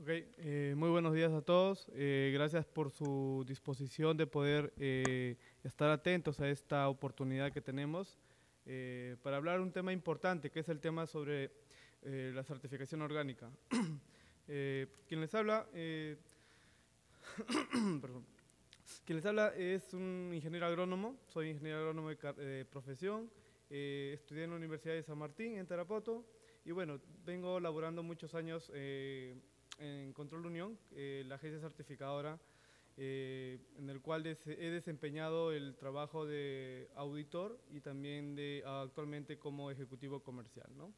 Ok, eh, muy buenos días a todos. Eh, gracias por su disposición de poder eh, estar atentos a esta oportunidad que tenemos para hablar un tema importante, que es el tema sobre la certificación orgánica. quien les habla, quien les habla es un ingeniero agrónomo. Soy ingeniero agrónomo de, de profesión. estudié en la Universidad de San Martín en Tarapoto y bueno, vengo laborando muchos años en Control Unión, eh, la agencia certificadora eh, en el cual he desempeñado el trabajo de auditor y también de actualmente como ejecutivo comercial. ¿no?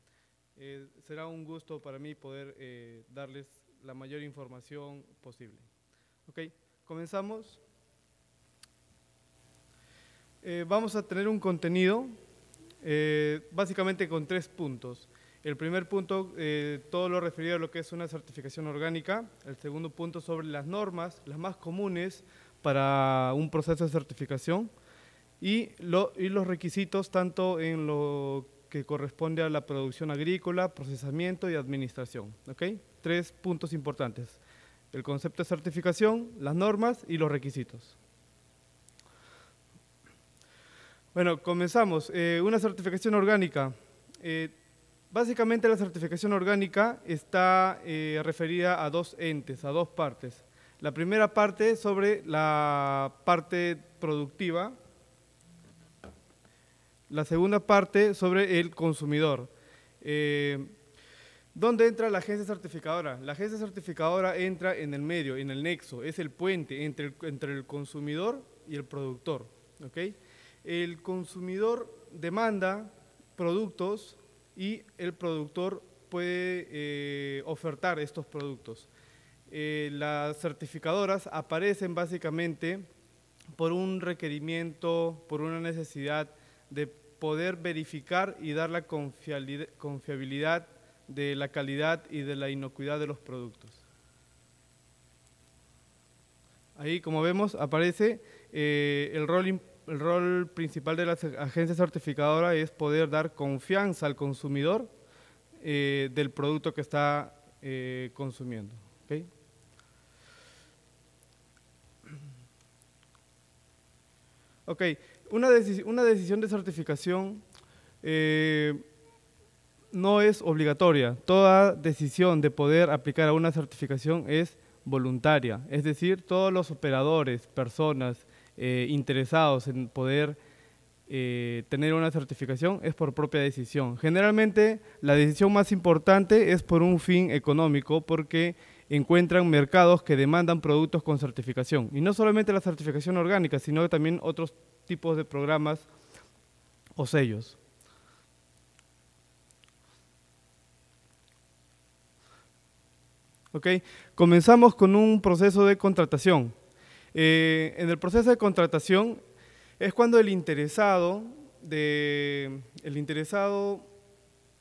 Eh, será un gusto para mí poder darles la mayor información posible. Ok, comenzamos. vamos a tener un contenido básicamente con tres puntos. El primer punto, eh, todo lo referido a lo que es una certificación orgánica. El segundo punto sobre las normas, las más comunes para un proceso de certificación. Y, los requisitos tanto en lo que corresponde a la producción agrícola, procesamiento y administración. Tres puntos importantes. El concepto de certificación, las normas y los requisitos. Bueno, comenzamos. Eh, una certificación orgánica. Eh, Básicamente la certificación orgánica está eh, referida a dos entes, a dos partes. La primera parte sobre la parte productiva, la segunda parte sobre el consumidor. Eh, ¿Dónde entra la agencia certificadora? La agencia certificadora entra en el medio, en el nexo, es el puente entre el, consumidor y el productor. El consumidor demanda productos y el productor puede eh, ofertar estos productos. Eh, las certificadoras aparecen básicamente por un requerimiento, por una necesidad de poder verificar y dar la confiabilidad de la calidad y de la inocuidad de los productos. Ahí, como vemos, aparece eh, el rol el rol principal de la agencia certificadora es poder dar confianza al consumidor eh, del producto que está eh, consumiendo. Ok, una, decisión de certificación eh, no es obligatoria. Toda decisión de poder aplicar a una certificación es voluntaria. Es decir, todos los operadores, personas eh, interesados en poder eh, tener una certificación es por propia decisión. Generalmente la decisión más importante es por un fin económico porque encuentran mercados que demandan productos con certificación. Y no solamente la certificación orgánica, sino también otros tipos de programas o sellos. Okay. Comenzamos con un proceso de contratación. Eh, en el proceso de contratación es cuando el interesado, el interesado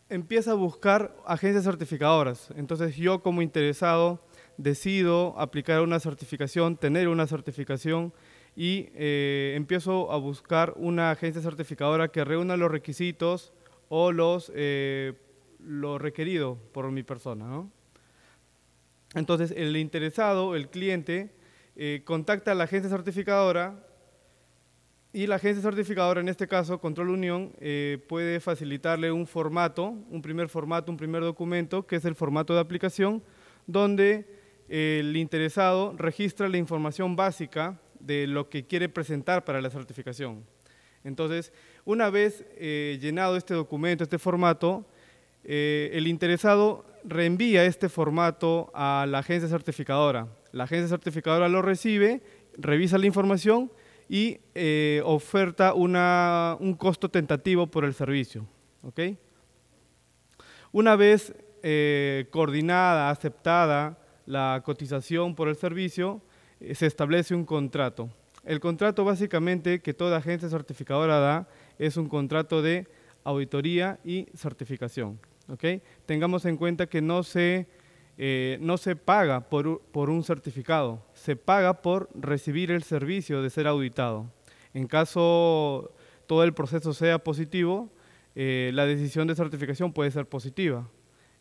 empieza a buscar agencias certificadoras. Entonces yo como interesado decido aplicar una certificación, tener una certificación y eh, empiezo a buscar una agencia certificadora que reúna los requisitos o los, eh, lo requerido por mi persona. Entonces el interesado, el cliente, eh, contacta a la agencia certificadora y la agencia certificadora, en este caso Control Unión, eh, puede facilitarle un formato, un primer formato, un primer documento, que es el formato de aplicación, donde el interesado registra la información básica de lo que quiere presentar para la certificación. Entonces, una vez eh, llenado este documento, este formato, el interesado reenvía este formato a la agencia certificadora. La agencia certificadora lo recibe, revisa la información y eh, oferta una, un costo tentativo por el servicio. Una vez eh, coordinada, aceptada la cotización por el servicio, eh, se establece un contrato. El contrato básicamente que toda agencia certificadora da es un contrato de auditoría y certificación. Tengamos en cuenta que no se eh, no se paga por, un certificado, se paga por recibir el servicio de ser auditado. En caso todo el proceso sea positivo, eh, la decisión de certificación puede ser positiva.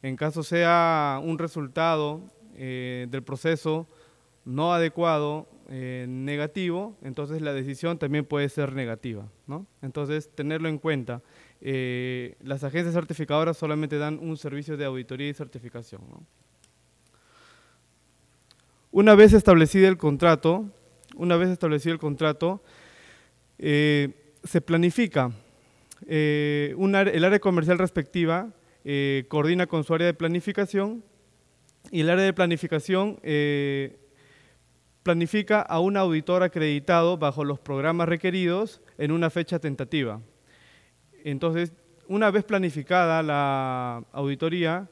En caso sea un resultado eh, del proceso no adecuado, negativo, entonces la decisión también puede ser negativa. Entonces, tenerlo en cuenta. las agencias certificadoras solamente dan un servicio de auditoría y certificación. Una vez establecido el contrato, una vez establecido el contrato, eh, se planifica. Eh, el área comercial respectiva eh, coordina con su área de planificación y el área de planificación planifica a un auditor acreditado bajo los programas requeridos en una fecha tentativa. Entonces, una vez planificada la auditoría,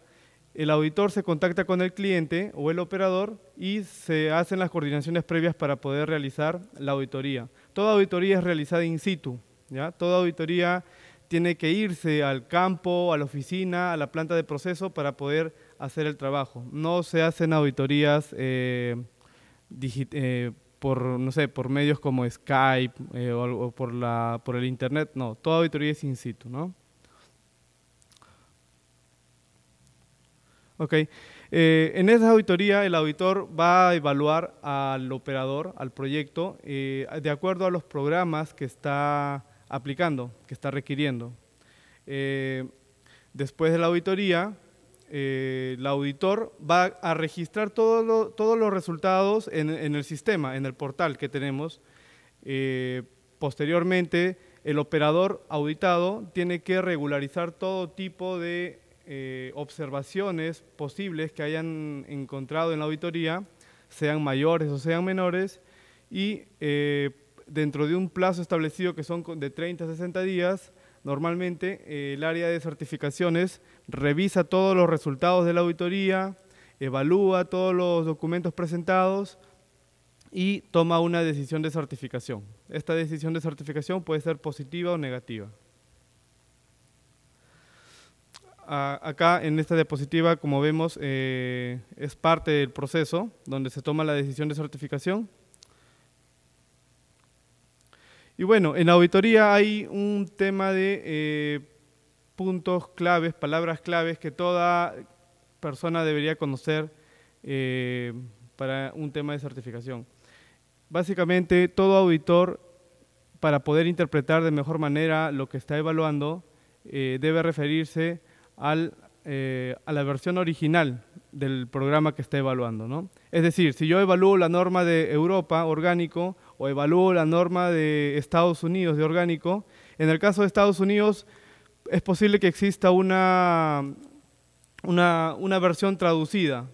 el auditor se contacta con el cliente o el operador y se hacen las coordinaciones previas para poder realizar la auditoría. Toda auditoría es realizada in situ, ¿ya? Toda auditoría tiene que irse al campo, a la oficina, a la planta de proceso para poder hacer el trabajo. No se hacen auditorías eh, eh, por, no sé, por medios como Skype eh, o, o, por, la, por el Internet, no. Toda auditoría es in situ, ¿no? Okay. Eh, en esa auditoría, el auditor va a evaluar al operador, al proyecto, eh, de acuerdo a los programas que está aplicando, que está requiriendo. Eh, después de la auditoría, el auditor va a registrar todos los resultados en, el sistema, en el portal que tenemos. posteriormente, el operador auditado tiene que regularizar todo tipo de eh, observaciones posibles que hayan encontrado en la auditoría, sean mayores o sean menores, y eh, dentro de un plazo establecido que son de 30 a 60 días, normalmente eh, el área de certificaciones revisa todos los resultados de la auditoría, evalúa todos los documentos presentados y toma una decisión de certificación. Esta decisión de certificación puede ser positiva o negativa acá en esta diapositiva, como vemos, eh, es parte del proceso donde se toma la decisión de certificación. Y bueno, en la auditoría hay un tema de eh, puntos claves, palabras claves que toda persona debería conocer eh, para un tema de certificación. Básicamente, todo auditor, para poder interpretar de mejor manera lo que está evaluando, debe referirse eh, a la versión original del programa que está evaluando. ¿no? Es decir, si yo evalúo la norma de Europa orgánico o evalúo la norma de Estados Unidos de orgánico, en el caso de Estados Unidos es posible que exista una, una, una versión traducida,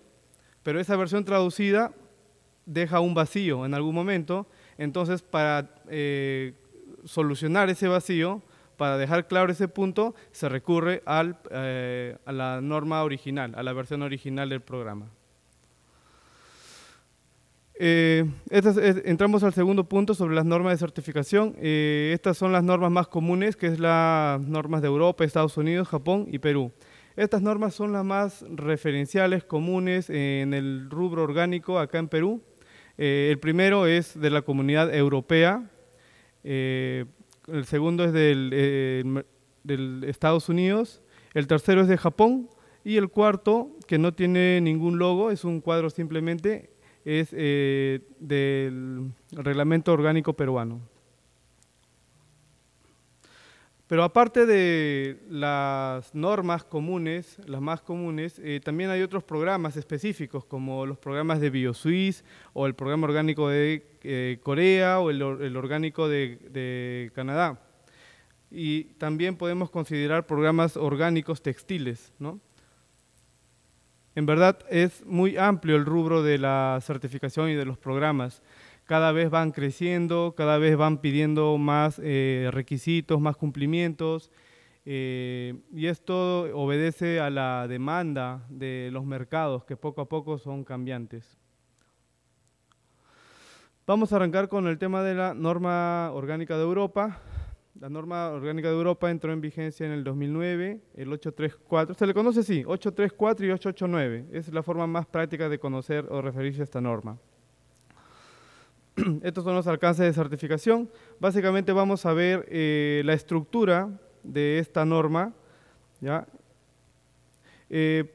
pero esa versión traducida deja un vacío en algún momento, entonces para eh, solucionar ese vacío, para dejar claro ese punto, se recurre eh, a la norma original, a la versión original del programa. Eh, entramos al segundo punto sobre las normas de certificación. Eh, estas son las normas más comunes, que es las normas de Europa, Estados Unidos, Japón y Perú. Estas normas son las más referenciales, comunes en el rubro orgánico acá en Perú. el primero es de la Comunidad Europea, el segundo es eh, del, Estados Unidos, el tercero es de Japón y el cuarto, que no tiene ningún logo, es un cuadro simplemente, es eh, del reglamento orgánico peruano. Pero aparte de las normas comunes, las más comunes, eh, también hay otros programas específicos, como los programas de BioSuisse o el programa orgánico de eh, Corea o el, orgánico de, de, Canadá. Y también podemos considerar programas orgánicos textiles. ¿no? En verdad es muy amplio el rubro de la certificación y de los programas cada vez van creciendo, cada vez van pidiendo más eh, requisitos, más cumplimientos, eh, y esto obedece a la demanda de los mercados que poco a poco son cambiantes. Vamos a arrancar con el tema de la norma orgánica de Europa. La norma orgánica de Europa entró en vigencia en el 2009, el 834, se le conoce así, 834 y 889, es la forma más práctica de conocer o referirse a esta norma. Estos son los alcances de certificación. Básicamente vamos a ver eh, la estructura de esta norma. ¿ya? Eh,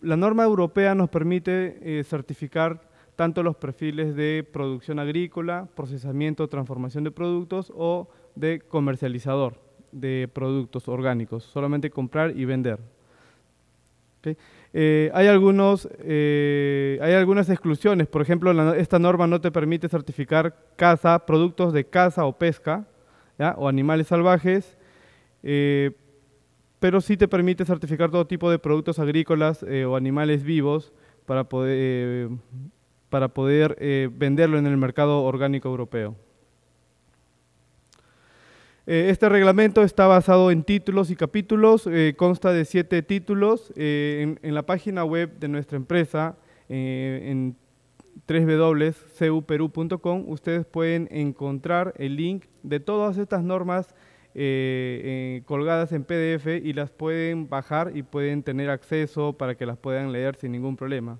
la norma europea nos permite eh, certificar tanto los perfiles de producción agrícola, procesamiento, transformación de productos o de comercializador de productos orgánicos, solamente comprar y vender. Eh, eh, hay, algunas exclusiones, por ejemplo, esta norma no te permite certificar caza, productos de caza o pesca, o animales salvajes, eh, pero sí te permite certificar todo tipo de productos agrícolas o animales vivos para poder venderlo en el mercado orgánico europeo. Eh, este reglamento está basado en títulos y capítulos, eh, consta de siete títulos. Eh, en, la página web de nuestra empresa, eh, en www.cuperú.com, ustedes pueden encontrar el link de todas estas normas colgadas en PDF y las pueden bajar y pueden tener acceso para que las puedan leer sin ningún problema.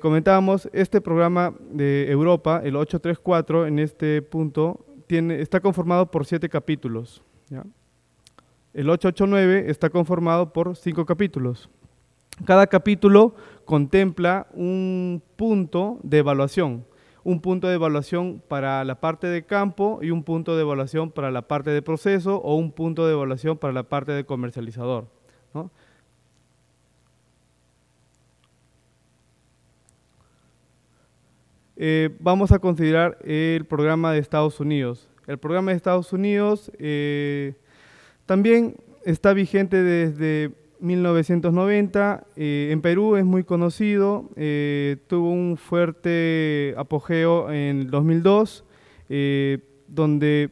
comentábamos, este programa de Europa, el 834, en este punto está conformado por siete capítulos. El 889 está conformado por cinco capítulos. Cada capítulo contempla un punto de evaluación, un punto de evaluación para la parte de campo y un punto de evaluación para la parte de proceso o un punto de evaluación para la parte de comercializador. ¿no? Eh, vamos a considerar el programa de Estados Unidos. El programa de Estados Unidos eh, también está vigente desde 1990. Eh, en Perú es muy conocido, tuvo un fuerte apogeo en 2002, donde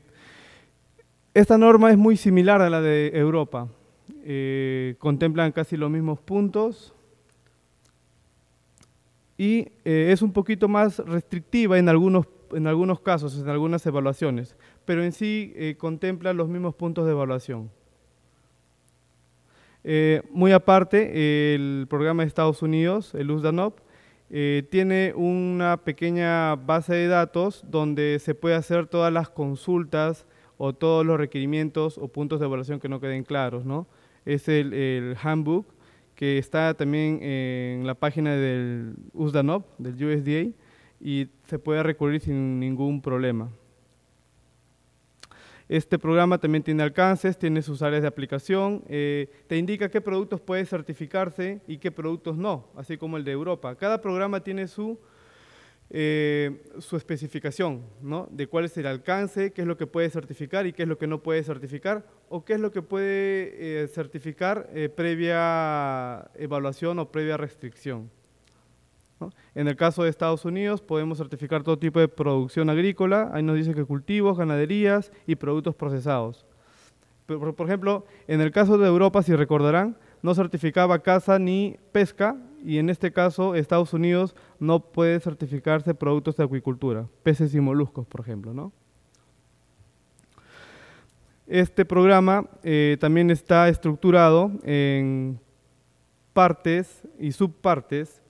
esta norma es muy similar a la de Europa. contemplan casi los mismos puntos, y eh, es un poquito más restrictiva en algunos, en algunos casos, en algunas evaluaciones, pero en sí eh, contempla los mismos puntos de evaluación. Eh, muy aparte, el programa de Estados Unidos, el USDANOP, tiene una pequeña base de datos donde se puede hacer todas las consultas o todos los requerimientos o puntos de evaluación que no queden claros. ¿no? Es el, el handbook que está también en la página del del USDA, y se puede recurrir sin ningún problema. Este programa también tiene alcances, tiene sus áreas de aplicación, eh, te indica qué productos puede certificarse y qué productos no, así como el de Europa. Cada programa tiene su eh, su especificación, De cuál es el alcance, qué es lo que puede certificar y qué es lo que no puede certificar, o qué es lo que puede eh, certificar eh, previa evaluación o previa restricción. En el caso de Estados Unidos podemos certificar todo tipo de producción agrícola, ahí nos dice que cultivos, ganaderías y productos procesados. por ejemplo, en el caso de Europa, si recordarán, no certificaba caza ni pesca, y en este caso Estados Unidos no puede certificarse productos de acuicultura, peces y moluscos, por ejemplo, ¿no? Este programa eh, también está estructurado en partes y subpartes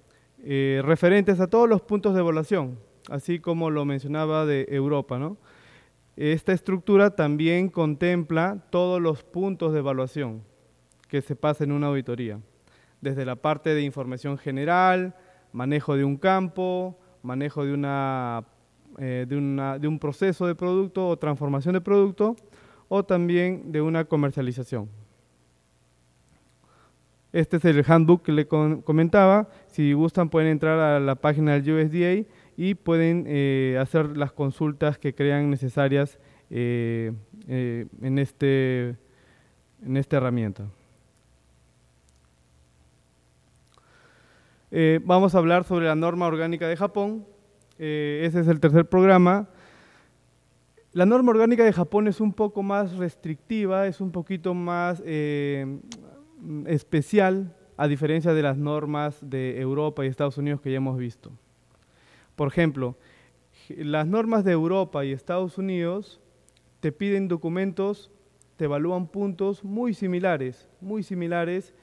eh, referentes a todos los puntos de evaluación, así como lo mencionaba de Europa. ¿no? Esta estructura también contempla todos los puntos de evaluación que se pasa en una auditoría desde la parte de información general, manejo de un campo, manejo eh, de, una, de, un proceso de producto o transformación de producto, o también de una comercialización. Este es el handbook que le comentaba. Si gustan pueden entrar a la página del USDA y pueden eh, hacer las consultas que crean necesarias eh, en, este, en esta herramienta. Eh, vamos a hablar sobre la norma orgánica de Japón. Eh, ese es el tercer programa. La norma orgánica de Japón es un poco más restrictiva, es un poquito más eh, especial, a diferencia de las normas de Europa y Estados Unidos que ya hemos visto. Por ejemplo, las normas de Europa y Estados Unidos te piden documentos, te evalúan puntos muy similares, muy similares.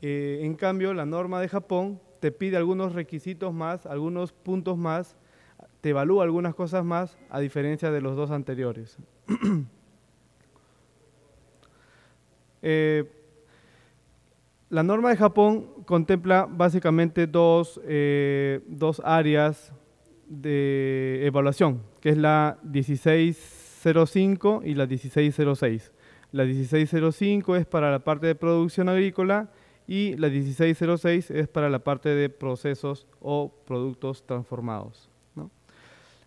en cambio, la norma de Japón te pide algunos requisitos más, algunos puntos más, te evalúa algunas cosas más, a diferencia de los dos anteriores. Eh, la norma de Japón contempla básicamente dos, eh, dos áreas de evaluación, que es la 1605 y la 1606. La 1605 es para la parte de producción agrícola y la 1606 es para la parte de procesos o productos transformados.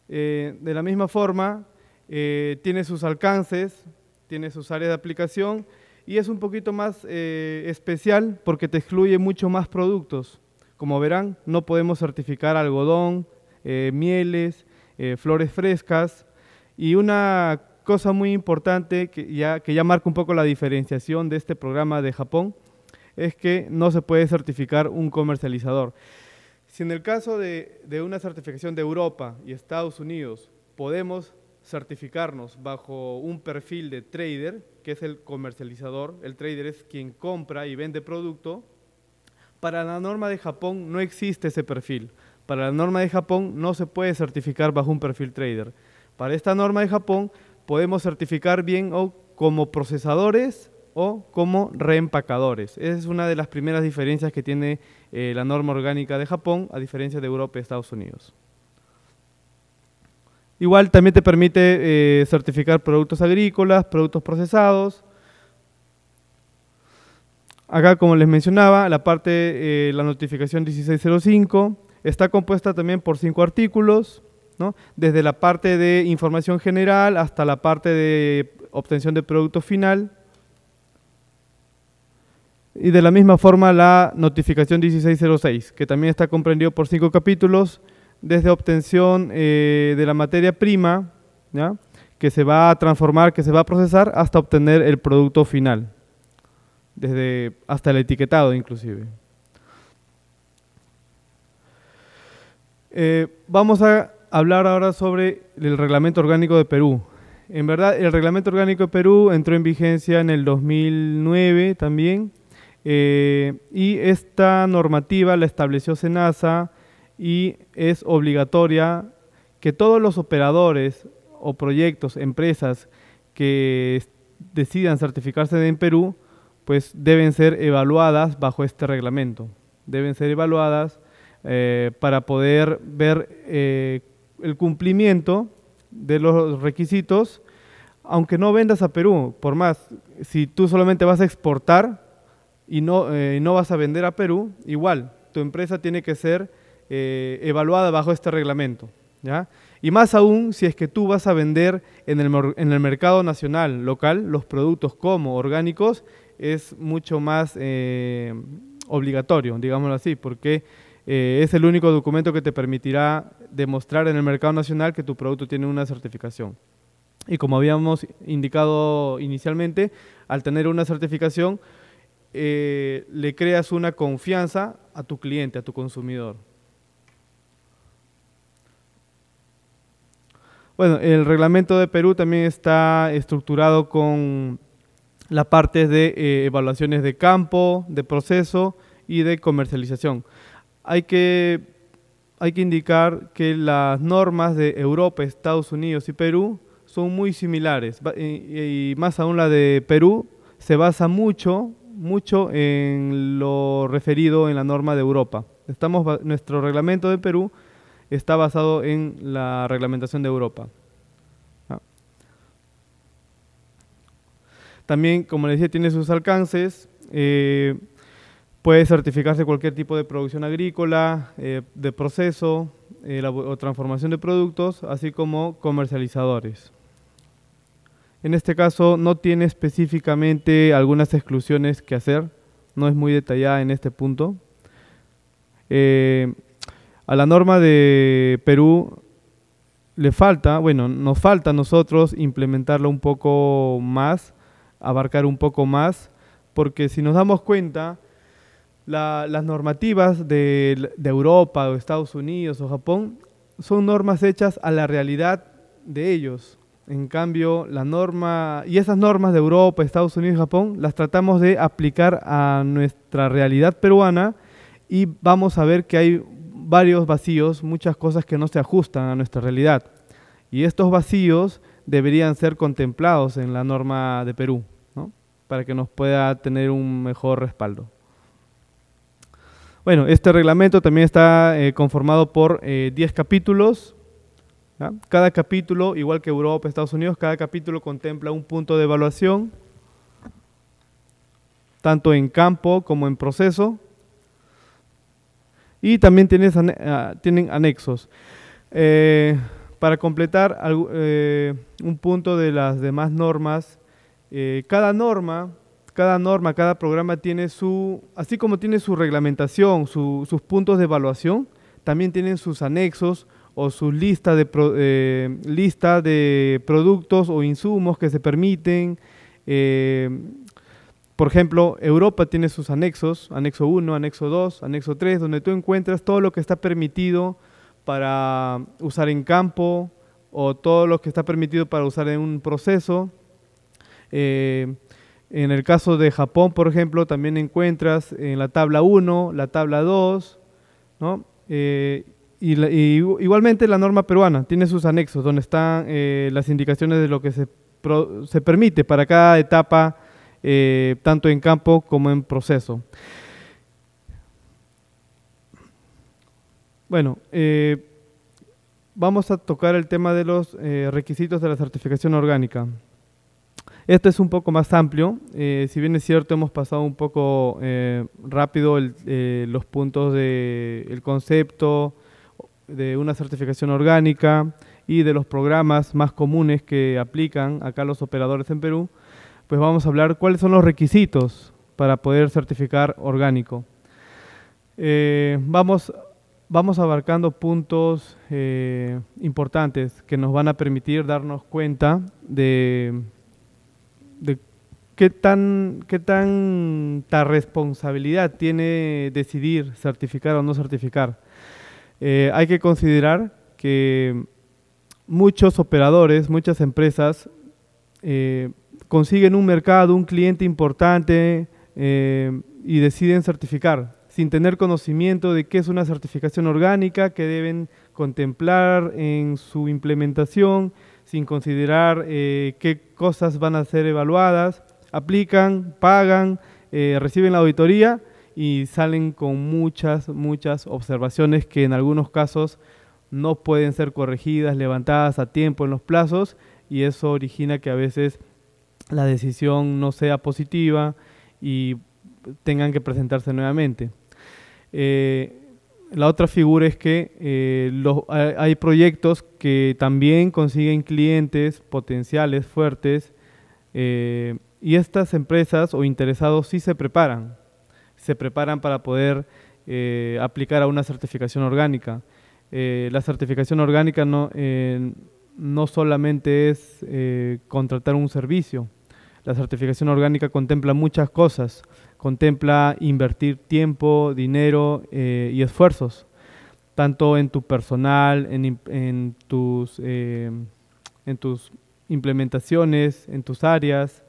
Eh, de la misma forma, eh, tiene sus alcances, tiene sus áreas de aplicación y es un poquito más eh, especial porque te excluye mucho más productos. Como verán, no podemos certificar algodón, mieles, flores frescas y una cosa muy importante que ya, que ya marca un poco la diferenciación de este programa de Japón es que no se puede certificar un comercializador. Si en el caso de, de una certificación de Europa y Estados Unidos podemos certificarnos bajo un perfil de trader, que es el comercializador, el trader es quien compra y vende producto, para la norma de Japón no existe ese perfil. Para la norma de Japón no se puede certificar bajo un perfil trader. Para esta norma de Japón podemos certificar bien o como procesadores o como reempacadores. Esa es una de las primeras diferencias que tiene eh, la norma orgánica de Japón a diferencia de Europa y Estados Unidos. Igual también te permite eh, certificar productos agrícolas, productos procesados. Acá, como les mencionaba, la parte, eh, la notificación 1605 está compuesta también por cinco artículos, desde la parte de información general hasta la parte de obtención de producto final, y de la misma forma la notificación 1606, que también está comprendido por cinco capítulos, desde obtención eh, de la materia prima, que se va a transformar, que se va a procesar, hasta obtener el producto final, desde hasta el etiquetado inclusive. Eh, vamos a hablar ahora sobre el Reglamento Orgánico de Perú. En verdad, el Reglamento Orgánico de Perú entró en vigencia en el 2009 también eh, y esta normativa la estableció SENASA y es obligatoria que todos los operadores o proyectos, empresas que decidan certificarse en Perú, pues deben ser evaluadas bajo este reglamento. Deben ser evaluadas eh, para poder ver eh, el cumplimiento de los requisitos, aunque no vendas a Perú, por más, si tú solamente vas a exportar, y no, eh, no vas a vender a Perú, igual, tu empresa tiene que ser eh, evaluada bajo este reglamento. Y más aún si es que tú vas a vender en el, mercado nacional, local, los productos como orgánicos, es mucho más eh, obligatorio, digámoslo así, porque es el único documento que te permitirá demostrar en el mercado nacional que tu producto tiene una certificación. Y como habíamos indicado inicialmente, al tener una certificación, eh, le creas una confianza a tu cliente, a tu consumidor. Bueno, el reglamento de Perú también está estructurado con las partes de eh, evaluaciones de campo, de proceso y de comercialización. Hay que, hay que indicar que las normas de Europa, Estados Unidos y Perú son muy similares y más aún la de Perú se basa mucho mucho en lo referido en la norma de Europa. Estamos, nuestro reglamento de Perú está basado en la reglamentación de Europa. También, como les decía, tiene sus alcances. Eh, puede certificarse cualquier tipo de producción agrícola, eh, de proceso eh, o transformación de productos, así como comercializadores. En este caso no tiene específicamente algunas exclusiones que hacer, no es muy detallada en este punto. Eh, a la norma de Perú le falta, bueno, nos falta a nosotros implementarla un poco más, abarcar un poco más, porque si nos damos cuenta, las normativas de, de Europa o Estados Unidos o Japón son normas hechas a la realidad de ellos, en cambio, la norma y esas normas de Europa, Estados Unidos y Japón las tratamos de aplicar a nuestra realidad peruana y vamos a ver que hay varios vacíos, muchas cosas que no se ajustan a nuestra realidad. Y estos vacíos deberían ser contemplados en la norma de Perú, ¿no? para que nos pueda tener un mejor respaldo. Bueno, este reglamento también está eh, conformado por 10 eh, capítulos, cada capítulo, igual que Europa, Estados Unidos, cada capítulo contempla un punto de evaluación, tanto en campo como en proceso. Y también ah, tienen anexos. Eh, para completar eh, un punto de las demás normas, eh, cada norma, cada norma, cada programa tiene su, así como tiene su reglamentación, sus puntos de evaluación, también tienen sus anexos, o su lista de, eh, lista de productos o insumos que se permiten. Eh, por ejemplo, Europa tiene sus anexos, anexo 1, anexo 2, anexo 3, donde tú encuentras todo lo que está permitido para usar en campo o todo lo que está permitido para usar en un proceso. Eh, en el caso de Japón, por ejemplo, también encuentras en la tabla 1, la tabla 2, ¿no? Y, igualmente la norma peruana tiene sus anexos donde están eh, las indicaciones de lo que se, permite para cada etapa, eh, tanto en campo como en proceso. Bueno, eh, vamos a tocar el tema de los requisitos de la certificación orgánica. Este es un poco más amplio, si bien es cierto hemos pasado un poco rápido los puntos del concepto, de una certificación orgánica y de los programas más comunes que aplican acá los operadores en Perú, pues vamos a hablar cuáles son los requisitos para poder certificar orgánico. Eh, vamos, vamos abarcando puntos eh, importantes que nos van a permitir darnos cuenta de, qué, tan, qué tanta responsabilidad tiene decidir certificar o no certificar. Eh, hay que considerar que muchos operadores, muchas empresas eh, consiguen un mercado, un cliente importante eh, y deciden certificar sin tener conocimiento de qué es una certificación orgánica, que deben contemplar en su implementación, sin considerar qué cosas van a ser evaluadas, aplican, pagan, reciben la auditoría y salen con muchas, muchas observaciones que en algunos casos no pueden ser corregidas, levantadas a tiempo en los plazos y eso origina que a veces la decisión no sea positiva y tengan que presentarse nuevamente. Eh, la otra figura es que eh, hay proyectos que también consiguen clientes potenciales fuertes eh, y estas empresas o interesados sí se preparan se preparan para poder eh, aplicar a una certificación orgánica. Eh, la certificación orgánica no, eh, no solamente es contratar un servicio, la certificación orgánica contempla muchas cosas, contempla invertir tiempo, dinero y esfuerzos, tanto en tu personal, en tus, en tus implementaciones, en tus áreas,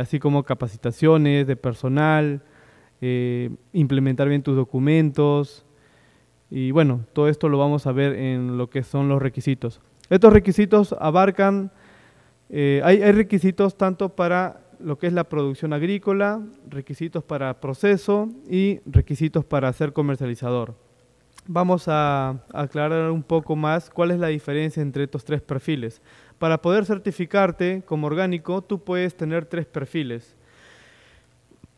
así como capacitaciones de personal, eh, implementar bien tus documentos. Y bueno, todo esto lo vamos a ver en lo que son los requisitos. Estos requisitos abarcan, eh, hay requisitos tanto para lo que es la producción agrícola, requisitos para proceso y requisitos para ser comercializador. Vamos a aclarar un poco más cuál es la diferencia entre estos tres perfiles. Para poder certificarte como orgánico, tú puedes tener tres perfiles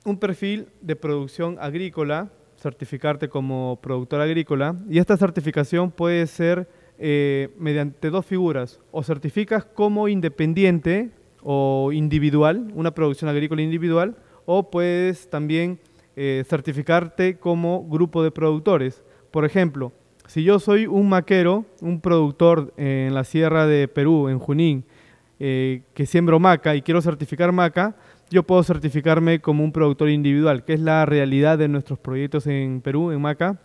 un perfil de producción agrícola, certificarte como productor agrícola, y esta certificación puede ser eh, mediante dos figuras, o certificas como independiente o individual, una producción agrícola individual, o puedes también eh, certificarte como grupo de productores. Por ejemplo, si yo soy un maquero, un productor en la sierra de Perú, en Junín, eh, que siembro maca y quiero certificar maca, yo puedo certificarme como un productor individual, que es la realidad de nuestros proyectos en Perú, en Maca.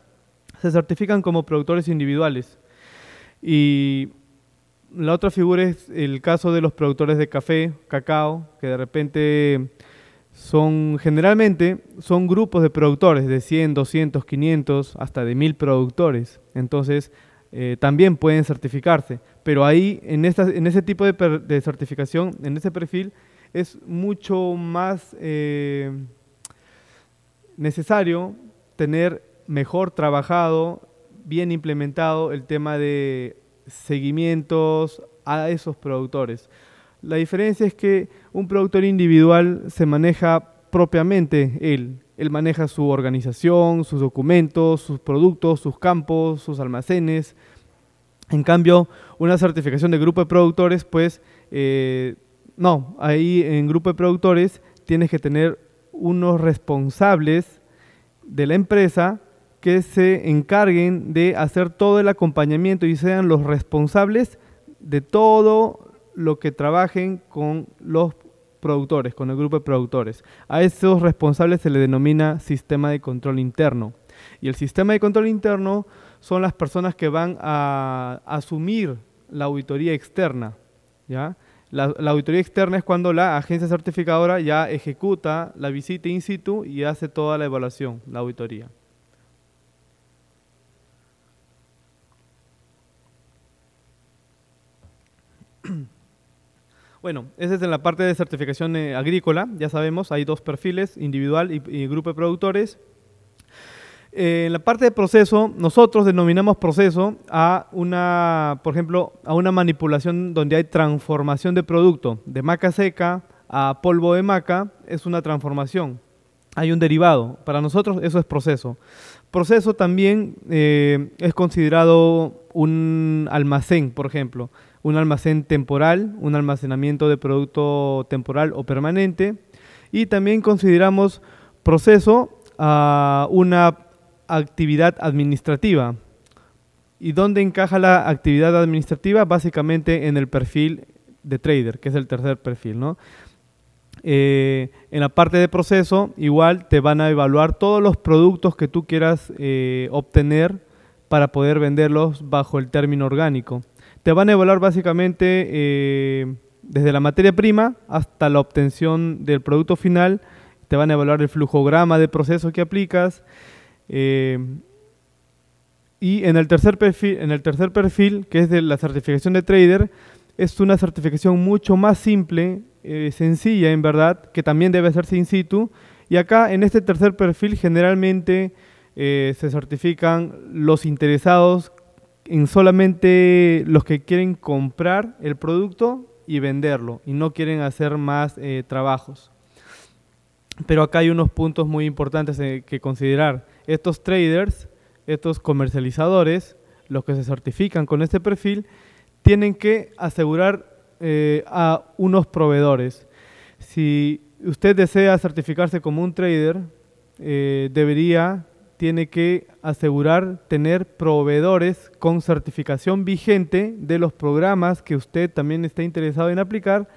Se certifican como productores individuales. Y la otra figura es el caso de los productores de café, cacao, que de repente son generalmente son grupos de productores de 100, 200, 500, hasta de 1000 productores. Entonces, eh, también pueden certificarse. Pero ahí, en, ese tipo de certificación, en ese perfil, es mucho más eh, necesario tener mejor trabajado, bien implementado el tema de seguimientos a esos productores. La diferencia es que un productor individual se maneja propiamente él. Él maneja su organización, sus documentos, sus productos, sus campos, sus almacenes. En cambio, una certificación de grupo de productores, pues eh, no, ahí en grupo de productores tienes que tener unos responsables de la empresa que se encarguen de hacer todo el acompañamiento y sean los responsables de todo lo que trabajen con los productores, con el grupo de productores. A esos responsables se le denomina sistema de control interno. Y el sistema de control interno son las personas que van a asumir la auditoría externa, ¿ya? La, auditoría externa es cuando la agencia certificadora ya ejecuta la visita in situ y hace toda la evaluación, la auditoría. Bueno, esa es en la parte de certificación eh, agrícola, ya sabemos, hay dos perfiles, individual y grupo de productores en la parte de proceso, nosotros denominamos proceso a una, por ejemplo, a una manipulación donde hay transformación de producto. De maca seca a polvo de maca es una transformación. Hay un derivado. Para nosotros eso es proceso. Proceso también eh, es considerado un almacén, por ejemplo. Un almacén temporal, un almacenamiento de producto temporal o permanente. Y también consideramos proceso a una actividad administrativa. ¿Y dónde encaja la actividad administrativa? Básicamente en el perfil de trader, que es el tercer perfil, eh, en la parte de proceso, igual te van a evaluar todos los productos que tú quieras eh, obtener para poder venderlos bajo el término orgánico. Te van a evaluar básicamente eh, desde la materia prima hasta la obtención del producto final. Te van a evaluar el flujograma de proceso que aplicas. Eh, y en el, tercer perfil, en el tercer perfil, que es de la certificación de trader, es una certificación mucho más simple, eh, sencilla en verdad, que también debe hacerse in situ. Y acá en este tercer perfil generalmente eh, se certifican los interesados en solamente los que quieren comprar el producto y venderlo y no quieren hacer más trabajos. Pero acá hay unos puntos muy importantes que considerar estos traders, estos comercializadores, los que se certifican con este perfil, tienen que asegurar eh, a unos proveedores. Si usted desea certificarse como un trader, eh, debería, tiene que asegurar tener proveedores con certificación vigente de los programas que usted también está interesado en aplicar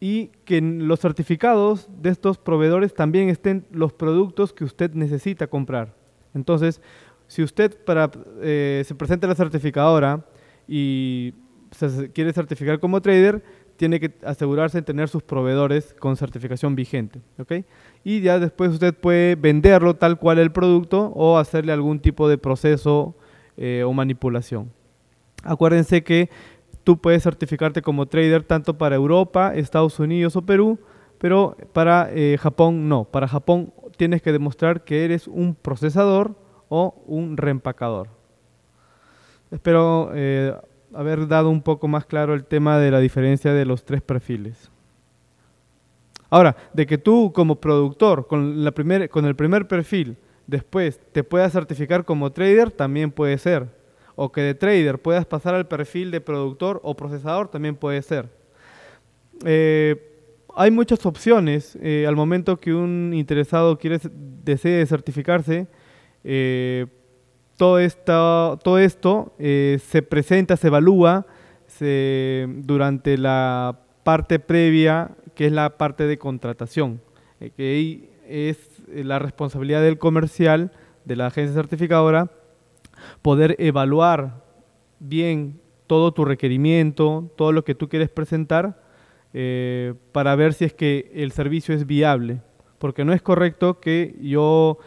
y que en los certificados de estos proveedores también estén los productos que usted necesita comprar. Entonces, si usted para, eh, se presenta a la certificadora y se quiere certificar como trader, tiene que asegurarse de tener sus proveedores con certificación vigente. ¿okay? Y ya después usted puede venderlo tal cual el producto o hacerle algún tipo de proceso eh, o manipulación. Acuérdense que Tú puedes certificarte como trader tanto para Europa, Estados Unidos o Perú, pero para eh, Japón no. Para Japón tienes que demostrar que eres un procesador o un reempacador. Espero eh, haber dado un poco más claro el tema de la diferencia de los tres perfiles. Ahora, de que tú como productor con, con el primer perfil después te puedas certificar como trader, también puede ser o que de trader puedas pasar al perfil de productor o procesador también puede ser. Eh, hay muchas opciones. Eh, al momento que un interesado quiere, desee certificarse, eh, todo, todo esto se presenta, se evalúa durante la parte previa, que es la parte de contratación, que es la responsabilidad del comercial, de la agencia certificadora, poder evaluar bien todo tu requerimiento, todo lo que tú quieres presentar, eh, para ver si es que el servicio es viable. Porque no es correcto que yo,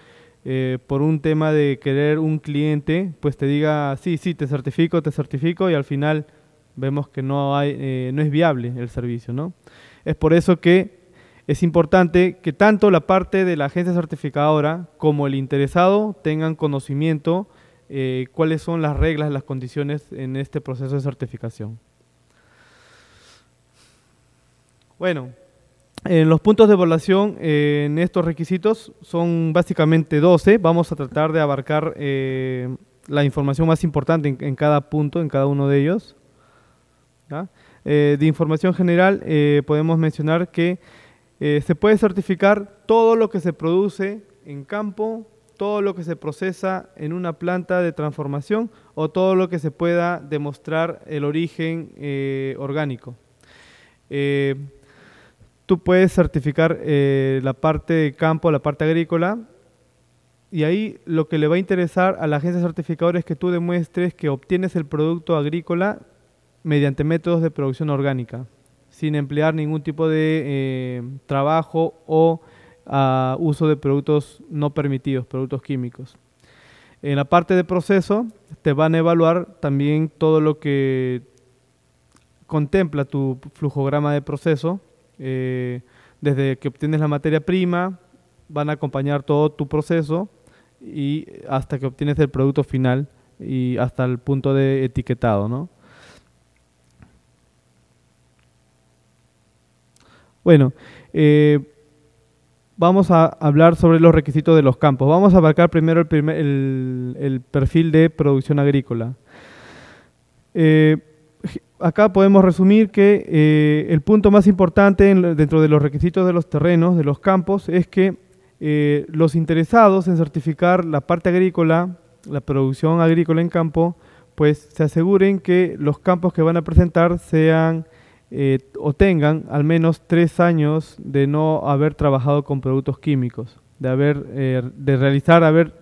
eh, por un tema de querer un cliente, pues te diga, sí, sí, te certifico, te certifico, y al final vemos que no, hay, eh, no es viable el servicio. ¿no? Es por eso que es importante que tanto la parte de la agencia certificadora como el interesado tengan conocimiento eh, cuáles son las reglas, las condiciones en este proceso de certificación. Bueno, en eh, los puntos de evaluación eh, en estos requisitos son básicamente 12. Vamos a tratar de abarcar la información más importante en, en, cada punto, en cada uno de ellos. de información general podemos mencionar que se puede certificar todo lo que se produce en campo, todo lo que se procesa en una planta de transformación o todo lo que se pueda demostrar el origen eh, orgánico. Eh, tú puedes certificar eh, la parte de campo, la parte agrícola, y ahí lo que le va a interesar a la agencia certificadora es que tú demuestres que obtienes el producto agrícola mediante métodos de producción orgánica, sin emplear ningún tipo de trabajo o a uso de productos no permitidos, productos químicos. En la parte de proceso te van a evaluar también todo lo que contempla tu flujograma de proceso. Eh, desde que obtienes la materia prima, van a acompañar todo tu proceso y hasta que obtienes el producto final y hasta el punto de etiquetado, ¿no? Bueno, eh, vamos a hablar sobre los requisitos de los campos. Vamos a abarcar primero el, perfil de producción agrícola. Eh, acá podemos resumir que eh, el punto más importante dentro de los requisitos de los terrenos, de los campos, es que eh, los interesados en certificar la parte agrícola, la producción agrícola en campo, pues se aseguren que los campos que van a presentar sean eh, o tengan al menos tres años de no haber trabajado con productos químicos, de, haber, eh, de realizar haber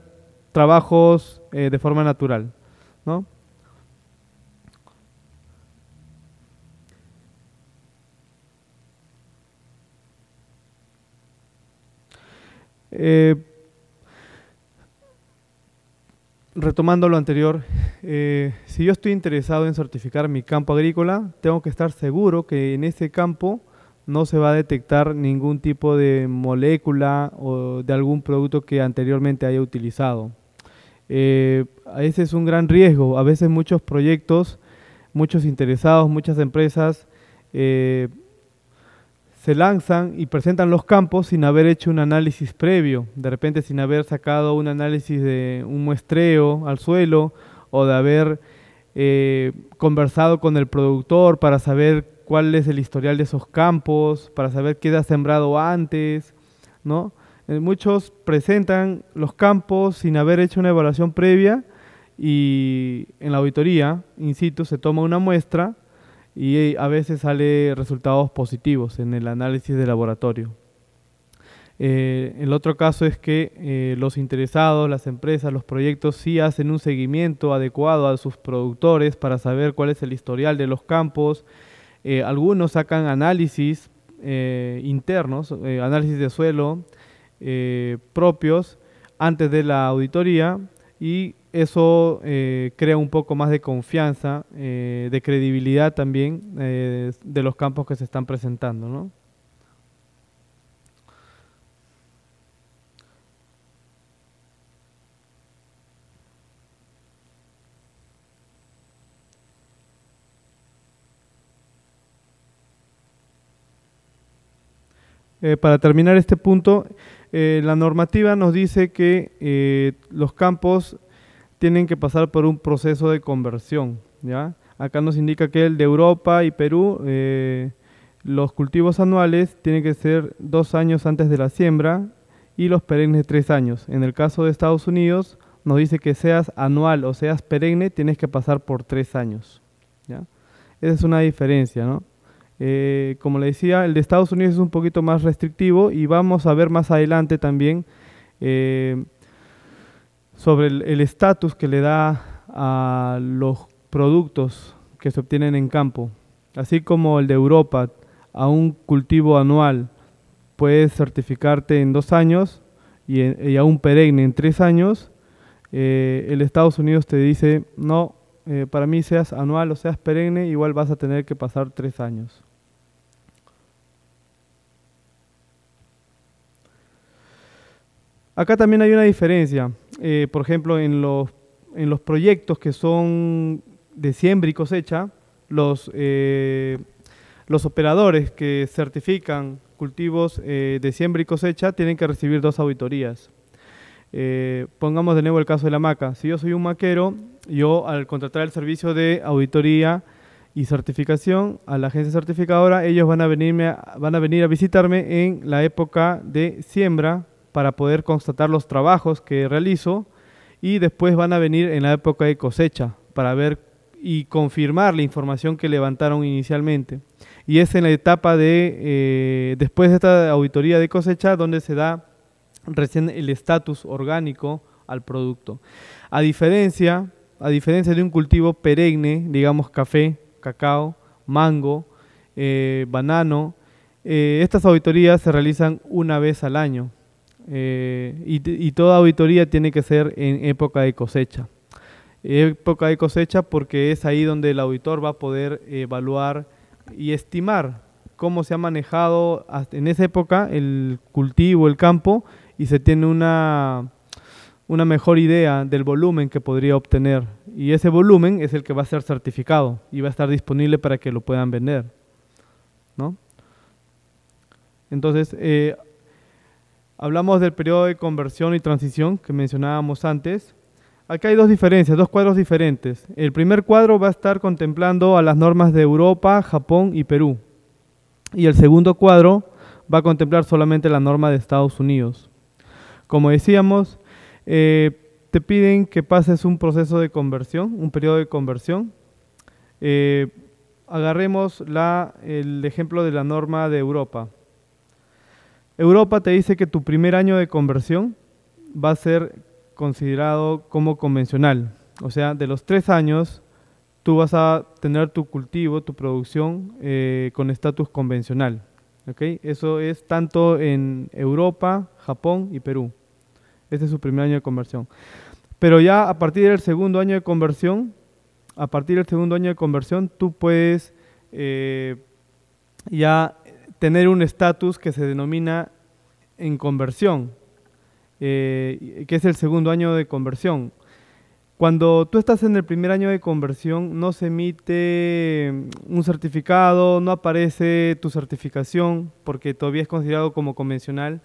trabajos eh, de forma natural. ¿no? Eh, retomando lo anterior, eh, si yo estoy interesado en certificar mi campo agrícola, tengo que estar seguro que en ese campo no se va a detectar ningún tipo de molécula o de algún producto que anteriormente haya utilizado. Eh, ese es un gran riesgo. A veces muchos proyectos, muchos interesados, muchas empresas eh, se lanzan y presentan los campos sin haber hecho un análisis previo, de repente sin haber sacado un análisis de un muestreo al suelo o de haber eh, conversado con el productor para saber cuál es el historial de esos campos, para saber qué ha sembrado antes, ¿no? Eh, muchos presentan los campos sin haber hecho una evaluación previa y en la auditoría, in situ, se toma una muestra y eh, a veces sale resultados positivos en el análisis de laboratorio. Eh, el otro caso es que eh, los interesados, las empresas, los proyectos sí hacen un seguimiento adecuado a sus productores para saber cuál es el historial de los campos. Eh, algunos sacan análisis internos, análisis de suelo propios antes de la auditoría y eso crea un poco más de confianza, de credibilidad también de los campos que se están presentando. ¿no? Eh, para terminar este punto, eh, la normativa nos dice que eh, los campos tienen que pasar por un proceso de conversión. Acá nos indica que el de Europa y Perú, los cultivos anuales tienen que ser dos años antes de la siembra y los perennes tres años. En el caso de Estados Unidos, nos dice que seas anual o seas perenne, tienes que pasar por tres años. Esa es una diferencia, ¿no? Eh, como le decía, el de Estados Unidos es un poquito más restrictivo y vamos a ver más adelante también eh, sobre el estatus que le da a los productos que se obtienen en campo, así como el de Europa a un cultivo anual. Puedes certificarte en dos años y, a un perenne en tres años. Eh, el Estados Unidos te dice, no, eh, para mí seas anual o seas perenne, igual vas a tener que pasar tres años. Acá también hay una diferencia. Eh, por ejemplo, en los, proyectos que son de siembra y cosecha, los, eh, los operadores que certifican cultivos de siembra y cosecha tienen que recibir dos auditorías. pongamos de nuevo el caso de la maca. Si yo soy un maquero yo al contratar el servicio de auditoría y certificación a la agencia certificadora, ellos van a, van a venir a visitarme en la época de siembra para poder constatar los trabajos que realizo y después van a venir en la época de cosecha para ver y confirmar la información que levantaron inicialmente. Y es en la etapa de, eh, después de esta auditoría de cosecha, donde se da recién el estatus orgánico al producto. A diferencia a diferencia de un cultivo perenne, digamos café, cacao, mango, eh, banano, eh, estas auditorías se realizan una vez al año eh, y, toda auditoría tiene que ser en época de cosecha. Época de cosecha porque es ahí donde el auditor va a poder evaluar y estimar cómo se ha manejado en esa época el cultivo, el campo, y se tiene una, una mejor idea del volumen que podría obtener. Y ese volumen es el que va a ser certificado y va a estar disponible para que lo puedan vender. ¿no? Entonces, eh, hablamos del periodo de conversión y transición que mencionábamos antes. Acá hay dos diferencias, dos cuadros diferentes. El primer cuadro va a estar contemplando a las normas de Europa, Japón y Perú. Y el segundo cuadro va a contemplar solamente la norma de Estados Unidos. Como decíamos, eh, te piden que pases un proceso de conversión, un periodo de conversión. Eh, agarremos el ejemplo de la norma de Europa. Europa te dice que tu primer año de conversión va a ser considerado como convencional. O sea, de los tres años, tú vas a tener tu cultivo, tu producción eh, con estatus convencional. Eso es tanto en Europa, Japón y Perú. Este es su primer año de conversión. Pero ya a partir del segundo año de conversión, a partir del segundo año de conversión, tú puedes eh, ya tener un estatus que se denomina en conversión, eh, que es el segundo año de conversión. Cuando tú estás en el primer año de conversión, no se emite mm, un certificado, no aparece tu certificación, porque todavía es considerado como convencional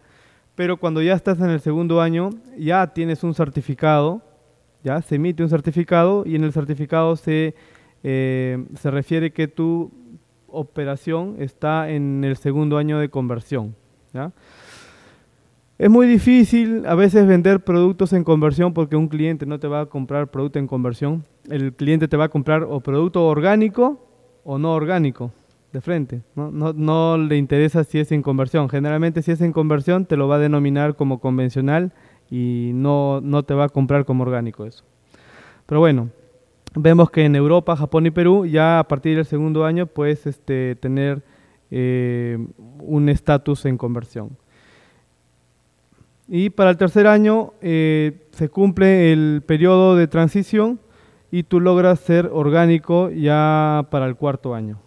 pero cuando ya estás en el segundo año, ya tienes un certificado, ya se emite un certificado y en el certificado se, eh, refiere que tu operación está en el segundo año de conversión. Es muy difícil a veces vender productos en conversión porque un cliente no te va a comprar producto en conversión. El cliente te va a comprar o producto orgánico o no orgánico de frente. ¿no? le interesa si es en conversión. Generalmente si es en conversión te lo va a denominar como convencional y no, te va a comprar como orgánico eso. Pero bueno, vemos que en Europa, Japón y Perú ya a partir del segundo año puedes este, tener eh, un estatus en conversión. Y para el tercer año eh, se cumple el periodo de transición y tú logras ser orgánico ya para el cuarto año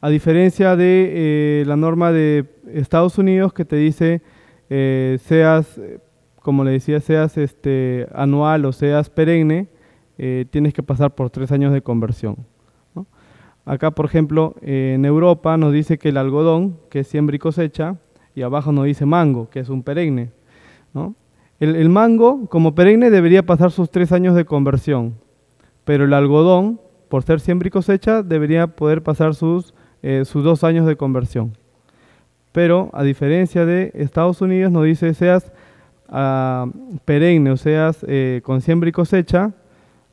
a diferencia de eh, la norma de Estados Unidos que te dice eh, seas, como le decía, seas este, anual o seas perenne, eh, tienes que pasar por tres años de conversión. Acá, por ejemplo, en Europa nos dice que el algodón, que es siembra y cosecha, y abajo nos dice mango, que es un perenne. El, mango, como perenne, debería pasar sus tres años de conversión, pero el algodón, por ser siembra y cosecha, debería poder pasar sus eh, sus dos años de conversión. Pero a diferencia de Estados Unidos nos dice seas ah, perenne, o seas eh, con siembra y cosecha,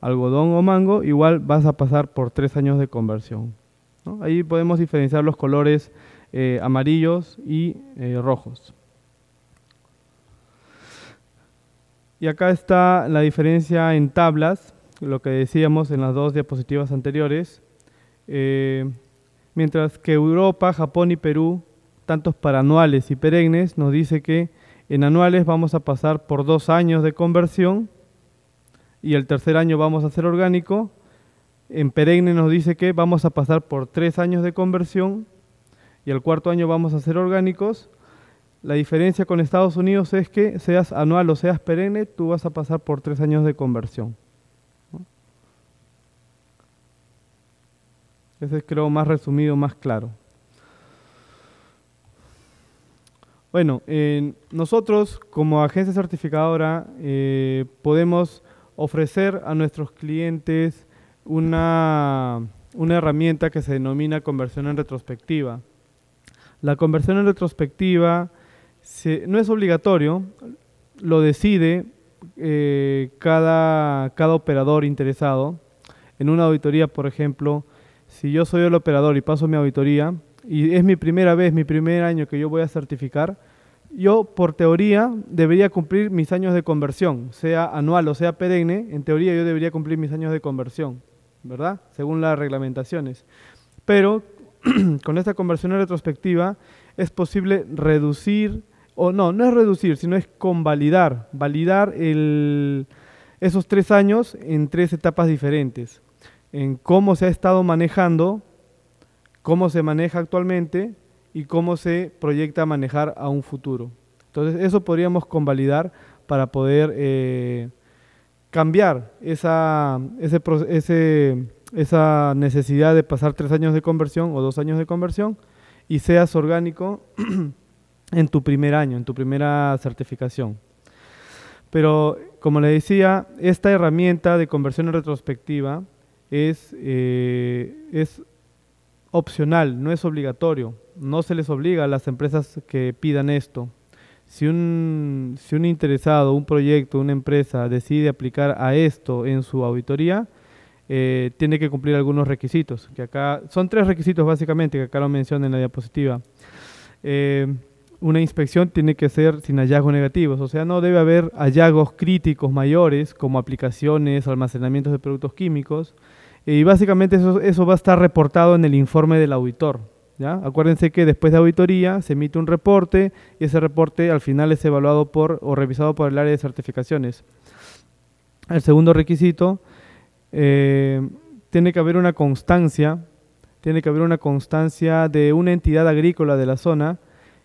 algodón o mango, igual vas a pasar por tres años de conversión. Ahí podemos diferenciar los colores eh, amarillos y rojos. Y acá está la diferencia en tablas, lo que decíamos en las dos diapositivas anteriores mientras que Europa, Japón y Perú, tantos para anuales y perennes, nos dice que en anuales vamos a pasar por dos años de conversión y el tercer año vamos a ser orgánico. En perenne nos dice que vamos a pasar por tres años de conversión y el cuarto año vamos a ser orgánicos. La diferencia con Estados Unidos es que seas anual o seas perenne, tú vas a pasar por tres años de conversión. Ese es creo más resumido, más claro. Bueno, nosotros como agencia certificadora eh, podemos ofrecer a nuestros clientes una, herramienta que se denomina conversión en retrospectiva. La conversión en retrospectiva no es obligatorio, lo decide eh, cada operador interesado. En una auditoría, por ejemplo, si yo soy el operador y paso mi auditoría, y es mi primera vez, mi primer año que yo voy a certificar, yo por teoría debería cumplir mis años de conversión, sea anual o sea perenne, en teoría yo debería cumplir mis años de conversión, ¿verdad? Según las reglamentaciones. Pero con esta conversión retrospectiva es posible reducir, o no, no es reducir, sino es convalidar, validar esos tres años en tres etapas diferentes en cómo se ha estado manejando, cómo se maneja actualmente y cómo se proyecta manejar a un futuro. Entonces, eso podríamos convalidar para poder eh, cambiar esa, esa necesidad de pasar tres años de conversión o dos años de conversión y seas orgánico en tu primer año, en tu primera certificación. Pero, como le decía, esta herramienta de conversión en retrospectiva eh, es, opcional, no es obligatorio. No se les obliga a las empresas que pidan esto. Si un, interesado, un proyecto, una empresa decide aplicar a esto en su auditoría, eh, tiene que cumplir algunos requisitos. Que acá, son tres requisitos básicamente que acá lo mencioné en la diapositiva. Eh, una inspección tiene que ser sin hallazgos negativos, o sea, no debe haber hallazgos críticos mayores como aplicaciones, almacenamientos de productos químicos, y básicamente eso, eso va a estar reportado en el informe del auditor. ¿ya? Acuérdense que después de auditoría se emite un reporte y ese reporte al final es evaluado por o revisado por el área de certificaciones. El segundo requisito, eh, tiene que haber una constancia, tiene que haber una constancia de una entidad agrícola de la zona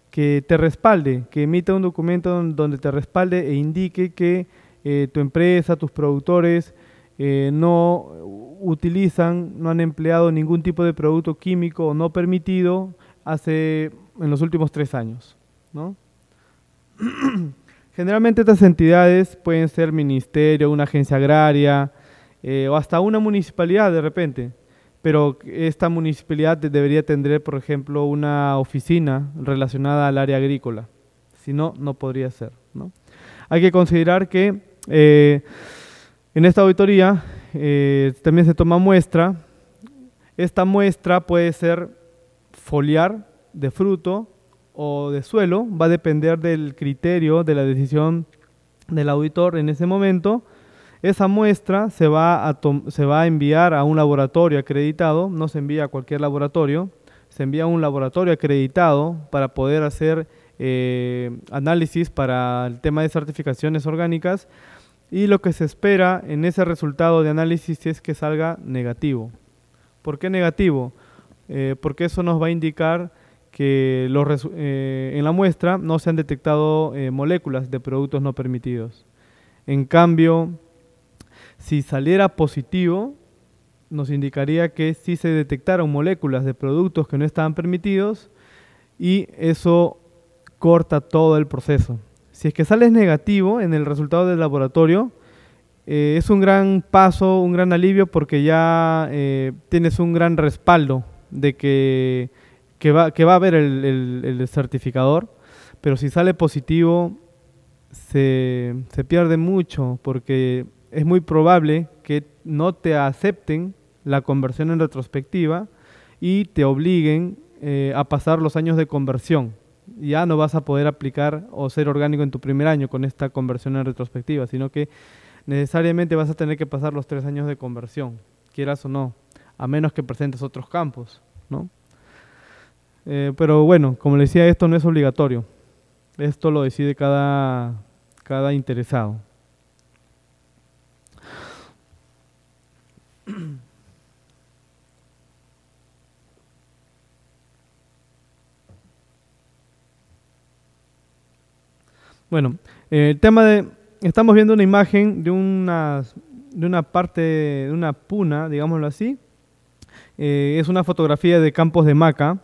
que te respalde, que emita un documento donde te respalde e indique que eh, tu empresa, tus productores, eh, no utilizan, no han empleado ningún tipo de producto químico o no permitido hace, en los últimos tres años. Generalmente estas entidades pueden ser ministerio, una agencia agraria eh, o hasta una municipalidad de repente, pero esta municipalidad debería tener, por ejemplo, una oficina relacionada al área agrícola. Si no, no podría ser. Hay que considerar que eh, en esta auditoría eh, también se toma muestra. Esta muestra puede ser foliar, de fruto o de suelo, va a depender del criterio, de la decisión del auditor en ese momento. Esa muestra se va a, se va a enviar a un laboratorio acreditado, no se envía a cualquier laboratorio, se envía a un laboratorio acreditado para poder hacer eh, análisis para el tema de certificaciones orgánicas y lo que se espera en ese resultado de análisis es que salga negativo. ¿Por qué negativo? Eh, porque eso nos va a indicar que eh, en la muestra no se han detectado eh, moléculas de productos no permitidos. En cambio, si saliera positivo, nos indicaría que sí se detectaron moléculas de productos que no estaban permitidos y eso corta todo el proceso. Si es que sales negativo en el resultado del laboratorio, eh, es un gran paso, un gran alivio porque ya eh, tienes un gran respaldo de que, que, va, a haber el, certificador, pero si sale positivo se, pierde mucho porque es muy probable que no te acepten la conversión en retrospectiva y te obliguen eh, a pasar los años de conversión ya no vas a poder aplicar o ser orgánico en tu primer año con esta conversión en retrospectiva, sino que necesariamente vas a tener que pasar los tres años de conversión, quieras o no, a menos que presentes otros campos, ¿no? Eh, pero bueno, como le decía, esto no es obligatorio. Esto lo decide cada interesado. Bueno, eh, el tema de... Estamos viendo una imagen de una, de una parte, de una puna, digámoslo así. Eh, es una fotografía de Campos de Maca.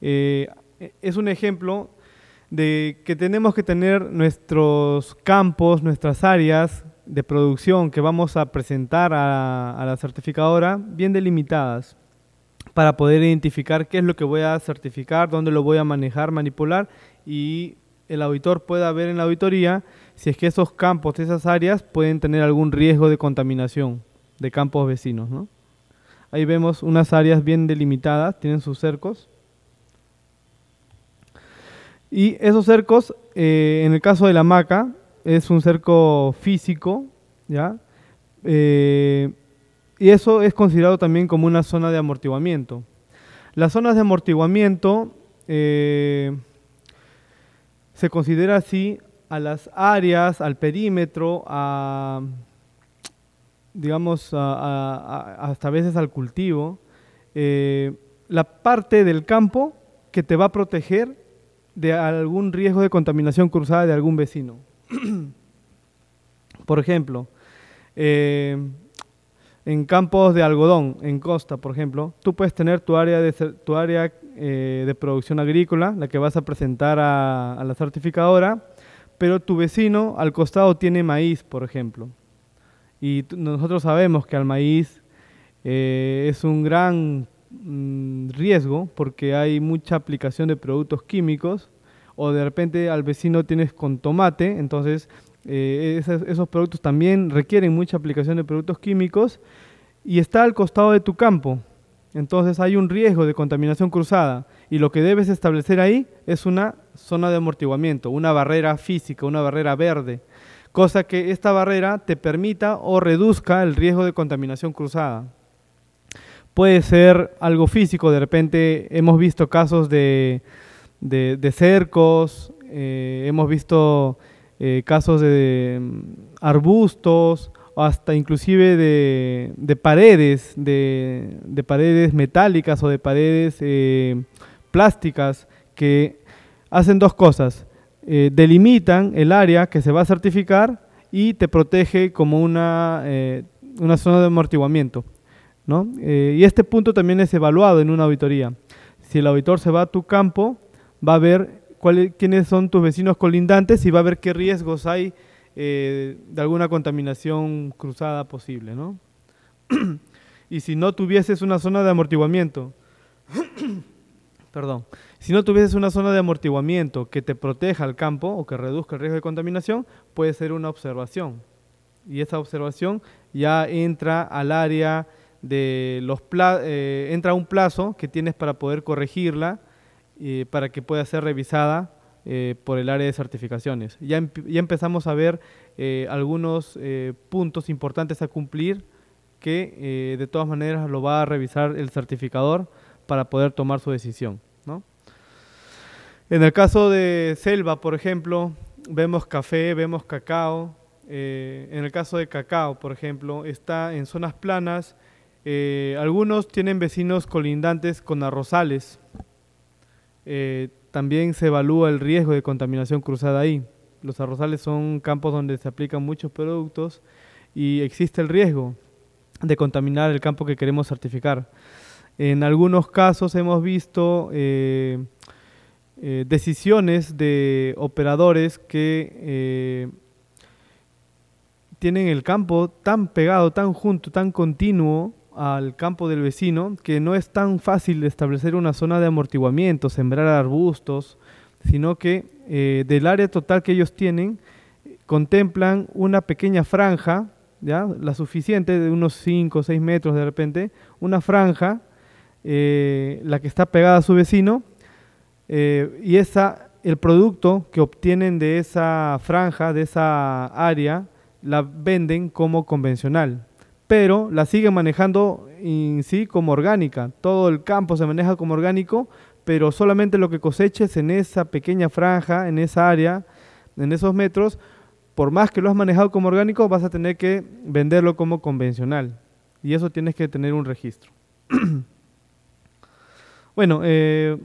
Eh, es un ejemplo de que tenemos que tener nuestros campos, nuestras áreas de producción que vamos a presentar a, a, la certificadora bien delimitadas para poder identificar qué es lo que voy a certificar, dónde lo voy a manejar, manipular y el auditor pueda ver en la auditoría si es que esos campos, esas áreas pueden tener algún riesgo de contaminación de campos vecinos. Ahí vemos unas áreas bien delimitadas, tienen sus cercos. Y esos cercos, eh, en el caso de la maca, es un cerco físico, ¿ya? Eh, y eso es considerado también como una zona de amortiguamiento. Las zonas de amortiguamiento eh, se considera así a las áreas, al perímetro, digamos, hasta a veces al cultivo, eh, la parte del campo que te va a proteger de algún riesgo de contaminación cruzada de algún vecino. por ejemplo, eh, en campos de algodón, en costa, por ejemplo, tú puedes tener tu área, de, tu área eh, de producción agrícola, la que vas a presentar a, la certificadora, pero tu vecino al costado tiene maíz, por ejemplo. Y nosotros sabemos que al maíz eh, es un gran mm, riesgo porque hay mucha aplicación de productos químicos o de repente al vecino tienes con tomate, entonces eh, esos, productos también requieren mucha aplicación de productos químicos y está al costado de tu campo. Entonces hay un riesgo de contaminación cruzada y lo que debes establecer ahí es una zona de amortiguamiento, una barrera física, una barrera verde, cosa que esta barrera te permita o reduzca el riesgo de contaminación cruzada. Puede ser algo físico, de repente hemos visto casos de, de, cercos, eh, hemos visto eh, casos de mm, arbustos, hasta inclusive de, paredes, de, paredes metálicas o de paredes eh, plásticas que hacen dos cosas. Eh, delimitan el área que se va a certificar y te protege como una, eh, zona de amortiguamiento. y este punto también es evaluado en una auditoría. Si el auditor se va a tu campo, va a ver quiénes son tus vecinos colindantes y va a ver qué riesgos hay eh, de alguna contaminación cruzada posible, ¿no? y si no tuvieses una zona de amortiguamiento, perdón, si no tuvieses una zona de amortiguamiento que te proteja al campo o que reduzca el riesgo de contaminación, puede ser una observación. Y esa observación ya entra al área de los eh, entra un plazo que tienes para poder corregirla eh, para que pueda ser revisada eh, por el área de certificaciones. Ya, em, ya empezamos a ver eh, algunos eh, puntos importantes a cumplir que de todas maneras lo va a revisar el certificador para poder tomar su decisión. ¿no? En el caso de selva, por ejemplo, vemos café, vemos cacao. en el caso de cacao, por ejemplo, está en zonas planas. algunos tienen vecinos colindantes con arrozales. Eh, también se evalúa el riesgo de contaminación cruzada ahí. Los arrozales son campos donde se aplican muchos productos y existe el riesgo de contaminar el campo que queremos certificar. En algunos casos hemos visto eh, eh, decisiones de operadores que eh, tienen el campo tan pegado, tan junto, tan continuo, al campo del vecino que no es tan fácil establecer una zona de amortiguamiento, sembrar arbustos, sino que eh, del área total que ellos tienen, contemplan una pequeña franja, ¿ya? la suficiente de unos 5 o 6 metros de repente, una franja, eh, la que está pegada a su vecino, eh, y esa, el producto que obtienen de esa franja, de esa área, la venden como convencional pero la siguen manejando en sí como orgánica. Todo el campo se maneja como orgánico, pero solamente lo que coseches en esa pequeña franja, en esa área, en esos metros, por más que lo has manejado como orgánico, vas a tener que venderlo como convencional. Y eso tienes que tener un registro. bueno, eh,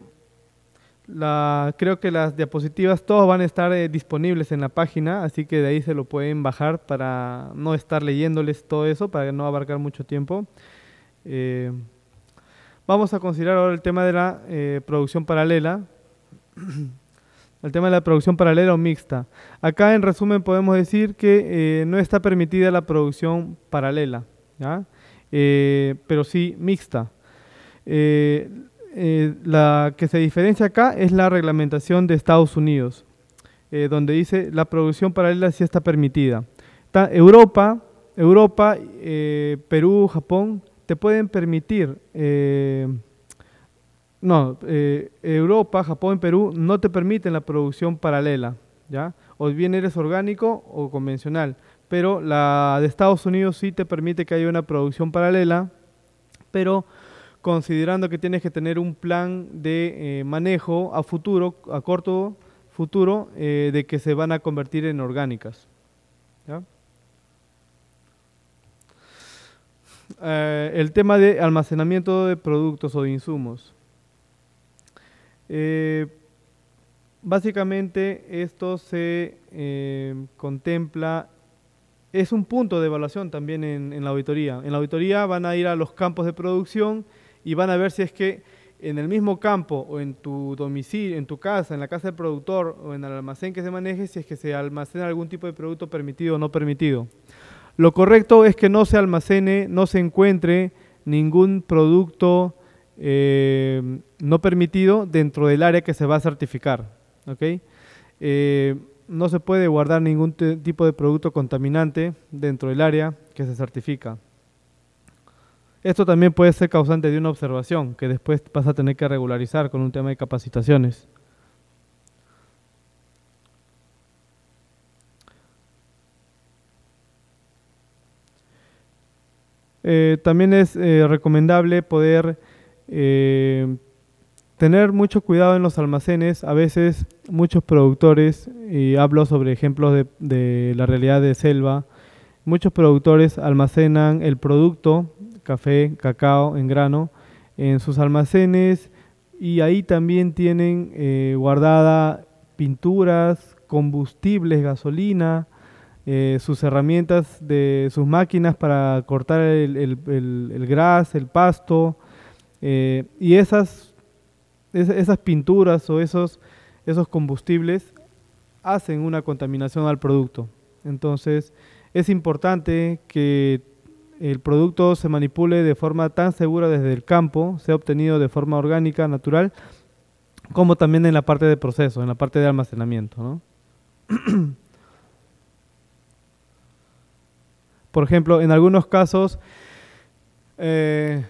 creo que las diapositivas todos van a estar eh, disponibles en la página, así que de ahí se lo pueden bajar para no estar leyéndoles todo eso, para no abarcar mucho tiempo. Eh, vamos a considerar ahora el tema de la eh, producción paralela. el tema de la producción paralela o mixta. Acá en resumen podemos decir que no está permitida la producción paralela, pero sí mixta. Eh, la que se diferencia acá es la reglamentación de Estados Unidos, eh, donde dice la producción paralela sí está permitida. Europa, Europa eh, Perú, Japón, te pueden permitir, no, Europa, Japón, Perú no te permiten la producción paralela, ¿ya? O bien eres orgánico o convencional, pero la de Estados Unidos sí te permite que haya una producción paralela, pero considerando que tienes que tener un plan de eh, manejo a futuro, a corto futuro, eh, de que se van a convertir en orgánicas. Eh, el tema de almacenamiento de productos o de insumos. básicamente esto se contempla, es un punto de evaluación también en, en, la auditoría. En la auditoría van a ir a los campos de producción y van a ver si es que en el mismo campo o en tu domicilio, en tu casa, en la casa del productor o en el almacén que se maneje, si es que se almacena algún tipo de producto permitido o no permitido. Lo correcto es que no se almacene, no se encuentre ningún producto eh, no permitido dentro del área que se va a certificar. Eh, no se puede guardar ningún tipo de producto contaminante dentro del área que se certifica. Esto también puede ser causante de una observación que después vas a tener que regularizar con un tema de capacitaciones. Eh, también es eh, recomendable poder eh, tener mucho cuidado en los almacenes. A veces muchos productores, y hablo sobre ejemplos de la realidad de selva, muchos productores almacenan el producto café, cacao en grano en sus almacenes y ahí también tienen eh, guardada pinturas, combustibles, gasolina, eh, sus herramientas de sus máquinas para cortar el, el, gras, el pasto, eh, y esas, esas pinturas o esos, esos combustibles hacen una contaminación al producto. Entonces es importante que el producto se manipule de forma tan segura desde el campo, sea obtenido de forma orgánica, natural, como también en la parte de proceso, en la parte de almacenamiento. Por ejemplo, en algunos casos, eh,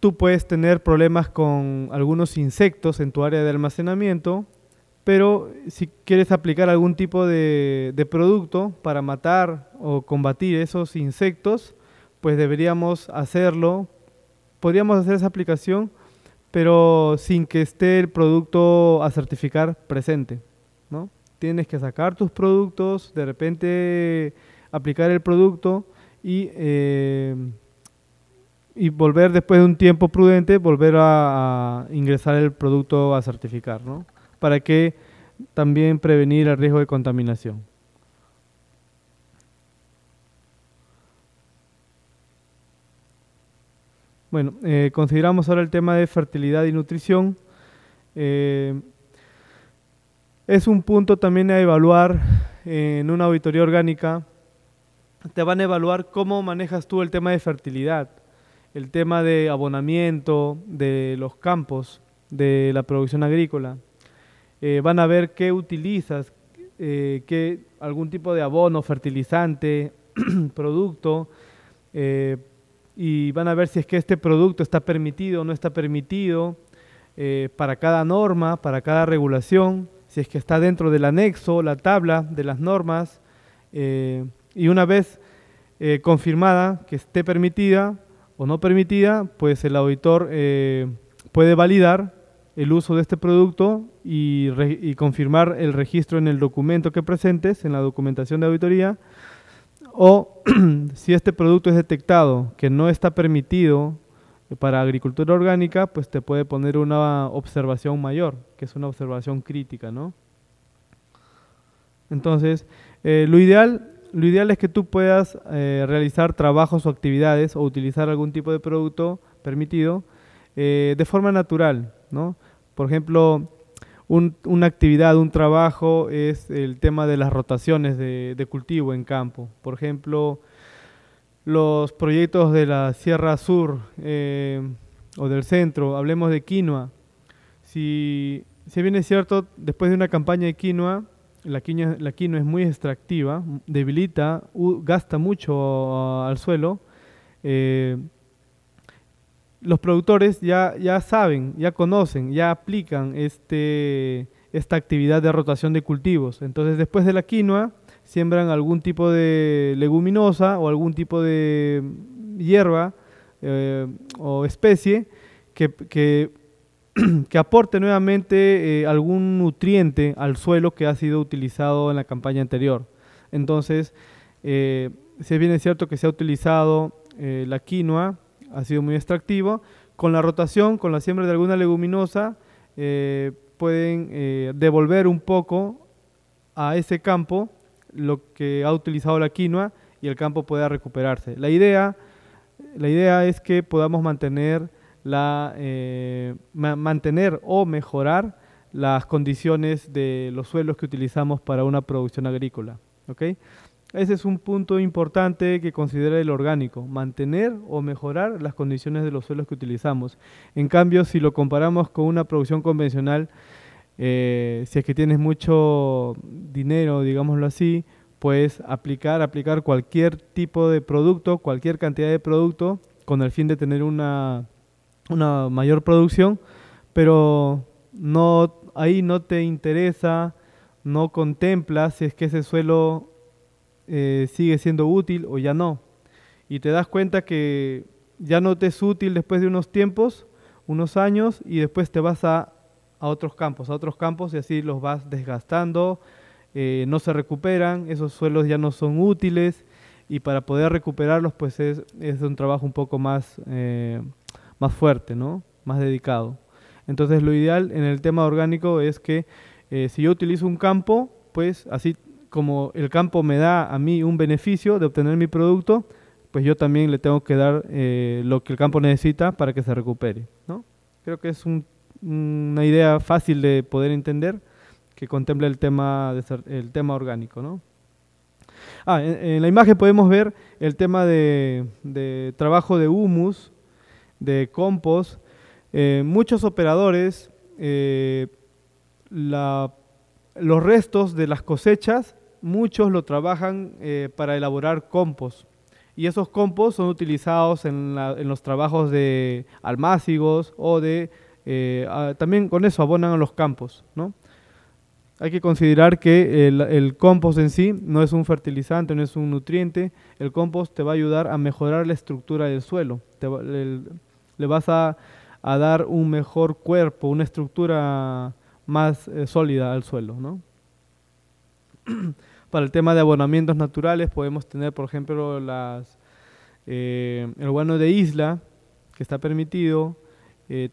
tú puedes tener problemas con algunos insectos en tu área de almacenamiento pero si quieres aplicar algún tipo de, producto para matar o combatir esos insectos, pues deberíamos hacerlo. Podríamos hacer esa aplicación, pero sin que esté el producto a certificar presente. ¿no? Tienes que sacar tus productos, de repente aplicar el producto y, eh, y volver después de un tiempo prudente, volver a, ingresar el producto a certificar. ¿no? para que también prevenir el riesgo de contaminación. Bueno, eh, consideramos ahora el tema de fertilidad y nutrición. Eh, es un punto también a evaluar en una auditoría orgánica. Te van a evaluar cómo manejas tú el tema de fertilidad, el tema de abonamiento de los campos, de la producción agrícola. Eh, van a ver qué utilizas, eh, qué, algún tipo de abono, fertilizante, producto, eh, y van a ver si es que este producto está permitido o no está permitido para cada norma, para cada regulación, si es que está dentro del anexo, la tabla de las normas, y una vez confirmada que esté permitida o no permitida, pues el auditor puede validar el uso de este producto y, confirmar el registro en el documento que presentes, en la documentación de auditoría, o si este producto es detectado que no está permitido para agricultura orgánica, pues te puede poner una observación mayor, que es una observación crítica, ¿no? Entonces, eh, lo, ideal, lo ideal es que tú puedas eh, realizar trabajos o actividades o utilizar algún tipo de producto permitido eh, de forma natural, ¿no? Por ejemplo, una actividad, un trabajo es el tema de las rotaciones de, cultivo en campo. Por ejemplo, los proyectos de la Sierra Sur eh, o del centro, hablemos de quinoa. Si, bien es cierto, después de una campaña de quinoa, la quinoa, es muy extractiva, debilita, gasta mucho al suelo. Eh, los productores ya, ya saben, ya conocen, ya aplican este, esta actividad de rotación de cultivos. Entonces, después de la quinoa, siembran algún tipo de leguminosa o algún tipo de hierba eh, o especie que, que, aporte nuevamente eh, algún nutriente al suelo que ha sido utilizado en la campaña anterior. Entonces, eh, si bien es cierto que se ha utilizado la quinoa, ha sido muy extractivo. Con la rotación, con la siembra de alguna leguminosa, eh, pueden eh, devolver un poco a ese campo lo que ha utilizado la quinoa y el campo pueda recuperarse. La idea, la idea es que podamos mantener, la, eh, mantener o mejorar las condiciones de los suelos que utilizamos para una producción agrícola. Ese es un punto importante que considera el orgánico, mantener o mejorar las condiciones de los suelos que utilizamos. En cambio, si lo comparamos con una producción convencional, eh, si es que tienes mucho dinero, digámoslo así, puedes aplicar, aplicar cualquier tipo de producto, cualquier cantidad de producto, con el fin de tener una, una mayor producción, pero no, ahí no te interesa, no contemplas si es que ese suelo eh, sigue siendo útil o ya no. Y te das cuenta que ya no te es útil después de unos tiempos, unos años, y después te vas a, otros campos, a otros campos y así los vas desgastando, eh, no se recuperan, esos suelos ya no son útiles y para poder recuperarlos pues es, es un trabajo un poco más, eh, más fuerte, ¿no? más dedicado. Entonces lo ideal en el tema orgánico es que si yo utilizo un campo, pues así como el campo me da a mí un beneficio de obtener mi producto, pues yo también le tengo que dar eh, lo que el campo necesita para que se recupere. Creo que es una idea fácil de poder entender que contempla el tema, el tema orgánico. Ah, en, la imagen podemos ver el tema de, trabajo de humus, de compost. Eh, muchos operadores, eh, los restos de las cosechas muchos lo trabajan eh, para elaborar compost. Y esos compost son utilizados en, los trabajos de almácigos o de... Eh, también con eso abonan a los campos, Hay que considerar que el, compost en sí no es un fertilizante, no es un nutriente. El compost te va a ayudar a mejorar la estructura del suelo. le, vas a, dar un mejor cuerpo, una estructura más eh, sólida al suelo, ¿no? Para el tema de abonamientos naturales podemos tener, por ejemplo, las, eh, el guano de isla, que está permitido. Eh,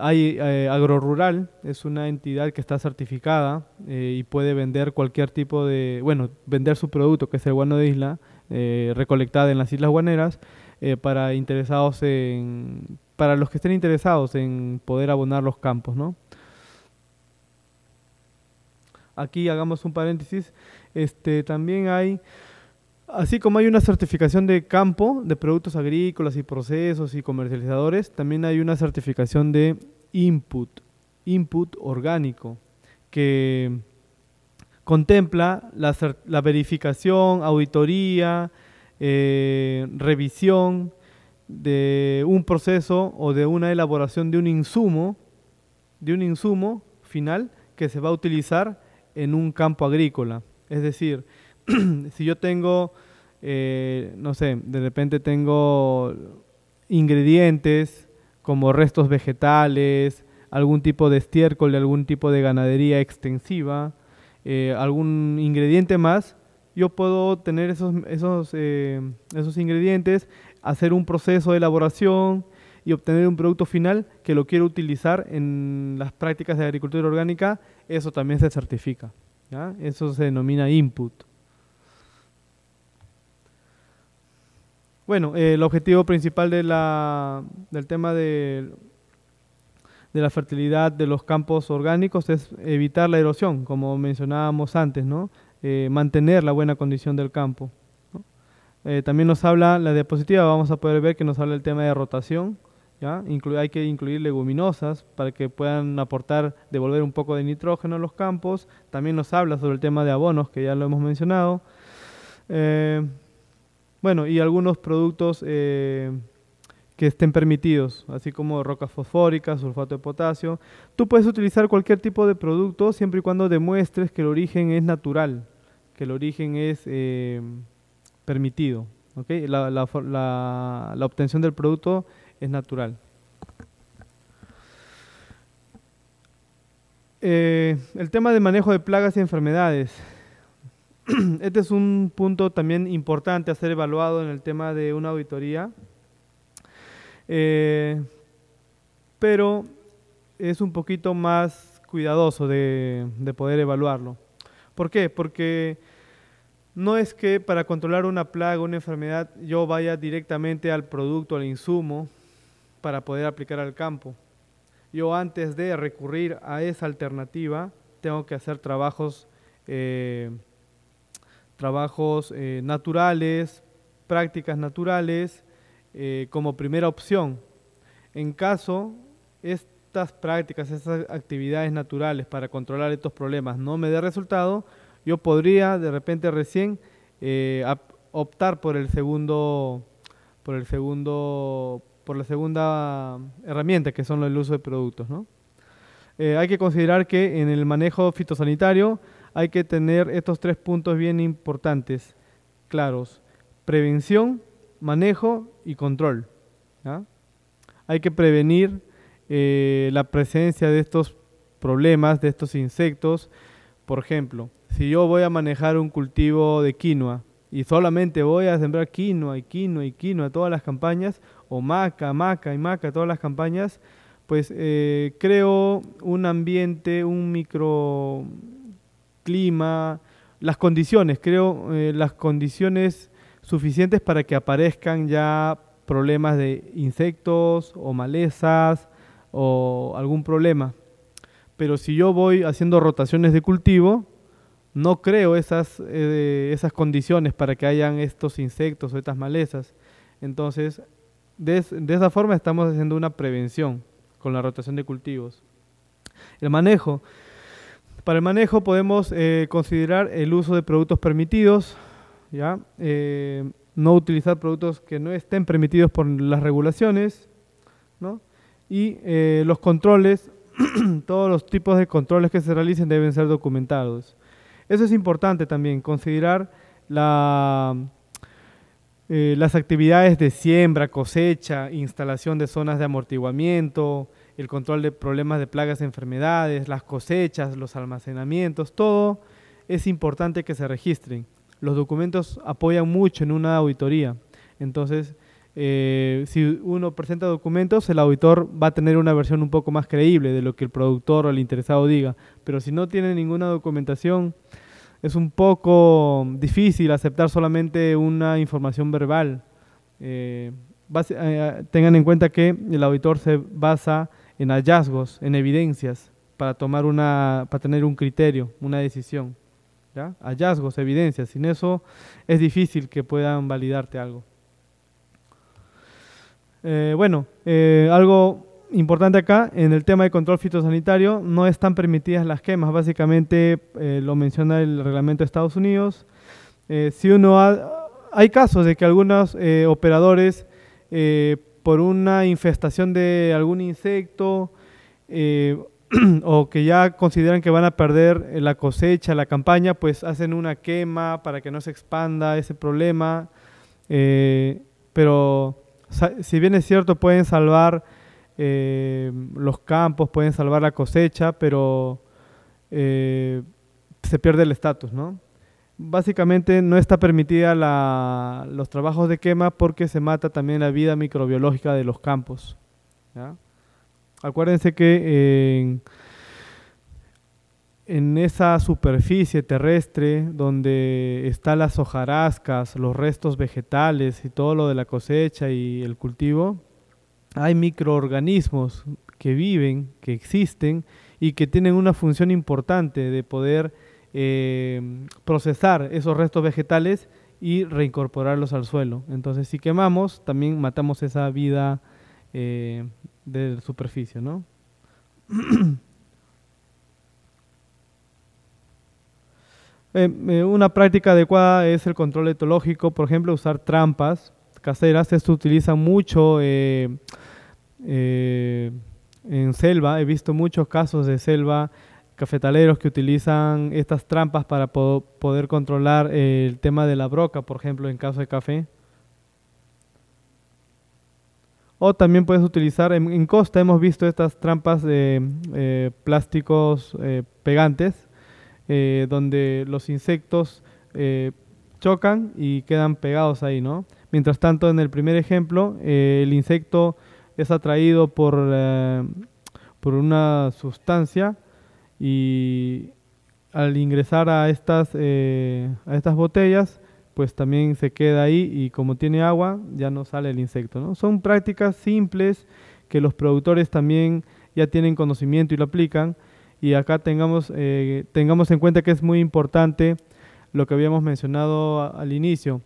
hay eh, Agrorural, es una entidad que está certificada eh, y puede vender cualquier tipo de, bueno, vender su producto, que es el guano de isla, recolectada en las Islas Guaneras, para interesados en, para los que estén interesados en poder abonar los campos, ¿no? aquí hagamos un paréntesis, este, también hay, así como hay una certificación de campo de productos agrícolas y procesos y comercializadores, también hay una certificación de input, input orgánico, que contempla la, verificación, auditoría, eh, revisión de un proceso o de una elaboración de un insumo, de un insumo final que se va a utilizar en un campo agrícola. Es decir, si yo tengo, eh, no sé, de repente tengo ingredientes como restos vegetales, algún tipo de estiércol de algún tipo de ganadería extensiva, eh, algún ingrediente más, yo puedo tener esos, esos, eh, esos ingredientes, hacer un proceso de elaboración, y obtener un producto final que lo quiero utilizar en las prácticas de agricultura orgánica, eso también se certifica. Eso se denomina input. Bueno, eh, el objetivo principal del tema de, la fertilidad de los campos orgánicos es evitar la erosión, como mencionábamos antes, eh, mantener la buena condición del campo. Eh, también nos habla la diapositiva, vamos a poder ver que nos habla el tema de rotación, hay que incluir leguminosas para que puedan aportar, devolver un poco de nitrógeno a los campos. También nos habla sobre el tema de abonos, que ya lo hemos mencionado. Eh, bueno, y algunos productos eh, que estén permitidos, así como rocas fosfóricas, sulfato de potasio. Tú puedes utilizar cualquier tipo de producto siempre y cuando demuestres que el origen es natural, que el origen es eh, permitido. La, la obtención del producto es natural. Eh, el tema de manejo de plagas y enfermedades. Este es un punto también importante a ser evaluado en el tema de una auditoría. Eh, pero es un poquito más cuidadoso de, poder evaluarlo. ¿Por qué? Porque no es que para controlar una plaga, o una enfermedad, yo vaya directamente al producto, al insumo, para poder aplicar al campo. Yo antes de recurrir a esa alternativa, tengo que hacer trabajos, eh, trabajos eh, naturales, prácticas naturales, eh, como primera opción. En caso, estas prácticas, estas actividades naturales para controlar estos problemas no me dé resultado, yo podría de repente recién optar por el segundo por el segundo por la segunda herramienta, que son el uso de productos. ¿no? Eh, hay que considerar que en el manejo fitosanitario hay que tener estos tres puntos bien importantes, claros. Prevención, manejo y control. Hay que prevenir eh, la presencia de estos problemas, de estos insectos. Por ejemplo, si yo voy a manejar un cultivo de quinoa y solamente voy a sembrar quinoa y quinoa y quinoa todas las campañas, o Maca, Maca y Maca, todas las campañas, pues eh, creo un ambiente, un microclima, las condiciones, creo eh, las condiciones suficientes para que aparezcan ya problemas de insectos o malezas o algún problema. Pero si yo voy haciendo rotaciones de cultivo, no creo esas, eh, esas condiciones para que hayan estos insectos o estas malezas. Entonces de, esa forma estamos haciendo una prevención con la rotación de cultivos. El manejo. Para el manejo podemos eh, considerar el uso de productos permitidos, ¿ya? Eh, no utilizar productos que no estén permitidos por las regulaciones, y eh, los controles, todos los tipos de controles que se realicen deben ser documentados. Eso es importante también, considerar la, eh, las actividades de siembra, cosecha, instalación de zonas de amortiguamiento, el control de problemas de plagas y enfermedades, las cosechas, los almacenamientos, todo es importante que se registren. Los documentos apoyan mucho en una auditoría. Entonces, eh, si uno presenta documentos, el auditor va a tener una versión un poco más creíble de lo que el productor o el interesado diga. Pero si no tiene ninguna documentación, es un poco difícil aceptar solamente una información verbal. Eh, eh, tengan en cuenta que el auditor se basa en hallazgos, en evidencias, para, tomar una, para tener un criterio, una decisión. Hallazgos, evidencias. Sin eso es difícil que puedan validarte algo. Eh, bueno, algo importante acá, en el tema de control fitosanitario no están permitidas las quemas, básicamente eh, lo menciona el reglamento de Estados Unidos. Eh, si uno hay casos de que algunos eh, operadores por una infestación de algún insecto o que ya consideran que van a perder la cosecha, la campaña, pues hacen una quema para que no se expanda ese problema, pero si bien es cierto pueden salvar eh, los campos, pueden salvar la cosecha, pero eh, se pierde el estatus, ¿no? Básicamente no está permitida los trabajos de quema porque se mata también la vida microbiológica de los campos. Acuérdense que en esa superficie terrestre donde están las hojarascas, los restos vegetales y todo lo de la cosecha y el cultivo, hay microorganismos que viven, que existen y que tienen una función importante de poder eh, procesar esos restos vegetales y reincorporarlos al suelo. Entonces, si quemamos, también matamos esa vida eh, de superficie, ¿no? Eh, una práctica adecuada es el control etológico, por ejemplo, usar trampas caseras, esto utiliza mucho eh, eh, en selva, he visto muchos casos de selva, cafetaleros que utilizan estas trampas para poder controlar el tema de la broca, por ejemplo, en caso de café. O también puedes utilizar, en, costa hemos visto estas trampas de eh, plásticos pegantes, donde los insectos chocan y quedan pegados ahí, ¿no? Mientras tanto, en el primer ejemplo, eh, el insecto es atraído por, eh, por una sustancia y al ingresar a estas, eh, a estas botellas, pues también se queda ahí y como tiene agua, ya no sale el insecto. ¿no? Son prácticas simples que los productores también ya tienen conocimiento y lo aplican. Y acá tengamos, tengamos en cuenta que es muy importante lo que habíamos mencionado al inicio,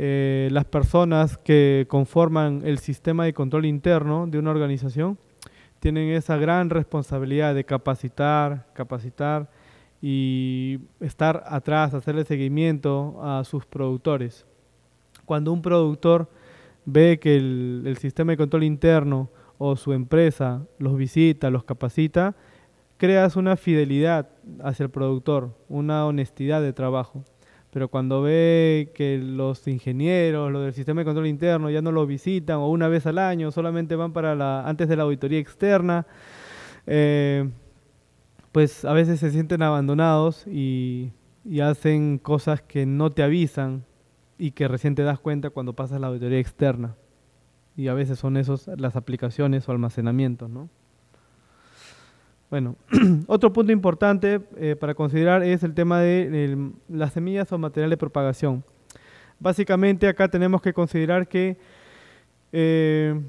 eh, las personas que conforman el sistema de control interno de una organización tienen esa gran responsabilidad de capacitar, capacitar y estar atrás, hacerle seguimiento a sus productores. Cuando un productor ve que el sistema de control interno o su empresa los visita, los capacita, creas una fidelidad hacia el productor, una honestidad de trabajo pero cuando ve que los ingenieros, lo del sistema de control interno ya no lo visitan o una vez al año, solamente van para la antes de la auditoría externa, eh, pues a veces se sienten abandonados y, hacen cosas que no te avisan y que recién te das cuenta cuando pasas la auditoría externa. Y a veces son esos las aplicaciones o almacenamientos, ¿no? Bueno, otro punto importante eh, para considerar es el tema de las semillas o material de propagación. Básicamente acá tenemos que considerar que eh,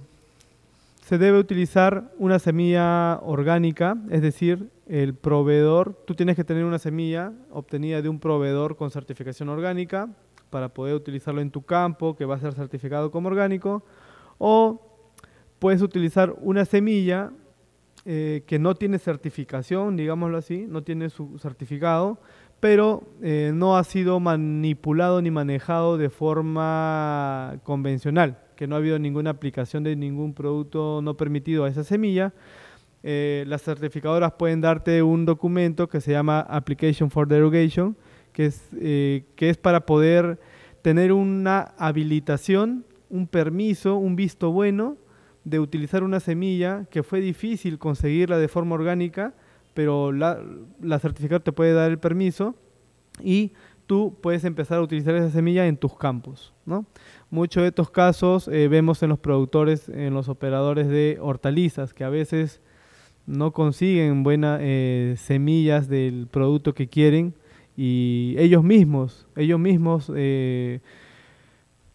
se debe utilizar una semilla orgánica, es decir, el proveedor, tú tienes que tener una semilla obtenida de un proveedor con certificación orgánica para poder utilizarlo en tu campo que va a ser certificado como orgánico, o puedes utilizar una semilla eh, que no tiene certificación, digámoslo así, no tiene su certificado, pero eh, no ha sido manipulado ni manejado de forma convencional, que no ha habido ninguna aplicación de ningún producto no permitido a esa semilla. Eh, las certificadoras pueden darte un documento que se llama Application for Derogation, que es para poder tener una habilitación, un permiso, un visto bueno de utilizar una semilla que fue difícil conseguirla de forma orgánica, pero la, la te puede dar el permiso y tú puedes empezar a utilizar esa semilla en tus campos. ¿no? Muchos de estos casos eh, vemos en los productores, en los operadores de hortalizas, que a veces no consiguen buenas eh, semillas del producto que quieren y ellos mismos, ellos mismos eh,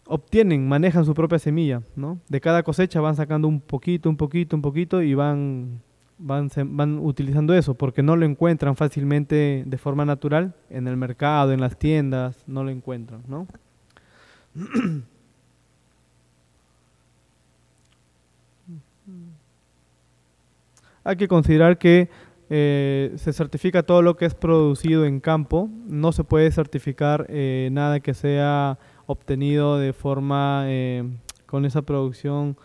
obtienen, manejan su propia semilla, De cada cosecha van sacando un poquito, un poquito, un poquito y van, van, van utilizando eso, porque no lo encuentran fácilmente de forma natural en el mercado, en las tiendas, no lo encuentran, Hay que considerar que eh, se certifica todo lo que es producido en campo, no se puede certificar eh, nada que sea obtenido de forma eh, con esa producción,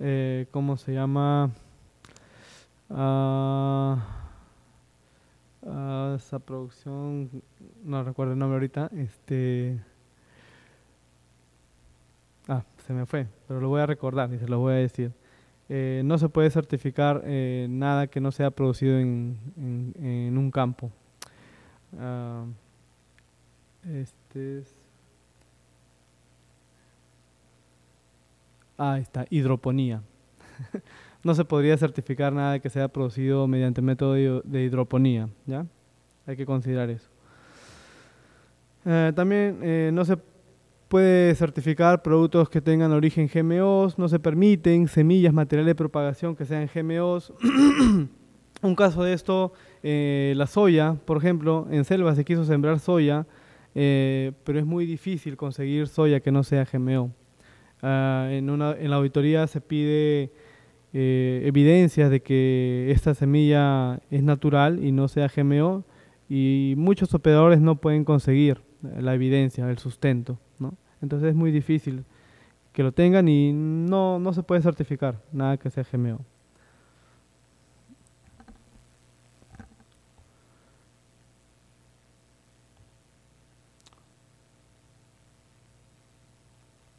eh, ¿cómo se llama? Ah, ah, esa producción, no recuerdo el nombre ahorita, este... Ah, se me fue, pero lo voy a recordar y se lo voy a decir. Eh, no se puede certificar nada que no sea producido en, un campo. Ah, este es Ah, está, hidroponía. no se podría certificar nada que sea producido mediante método de hidroponía, ¿ya? Hay que considerar eso. Eh, también eh, no se puede certificar productos que tengan origen GMOs, no se permiten semillas, materiales de propagación que sean GMOs. Un caso de esto, eh, la soya, por ejemplo, en selva se quiso sembrar soya, pero es muy difícil conseguir soya que no sea GMO. Ah, en, una, en la auditoría se pide evidencia eh, evidencias de que esta semilla es natural y no sea GMO y muchos operadores no pueden conseguir la evidencia, el sustento. ¿no? Entonces es muy difícil que lo tengan y no, no se puede certificar nada que sea GMO.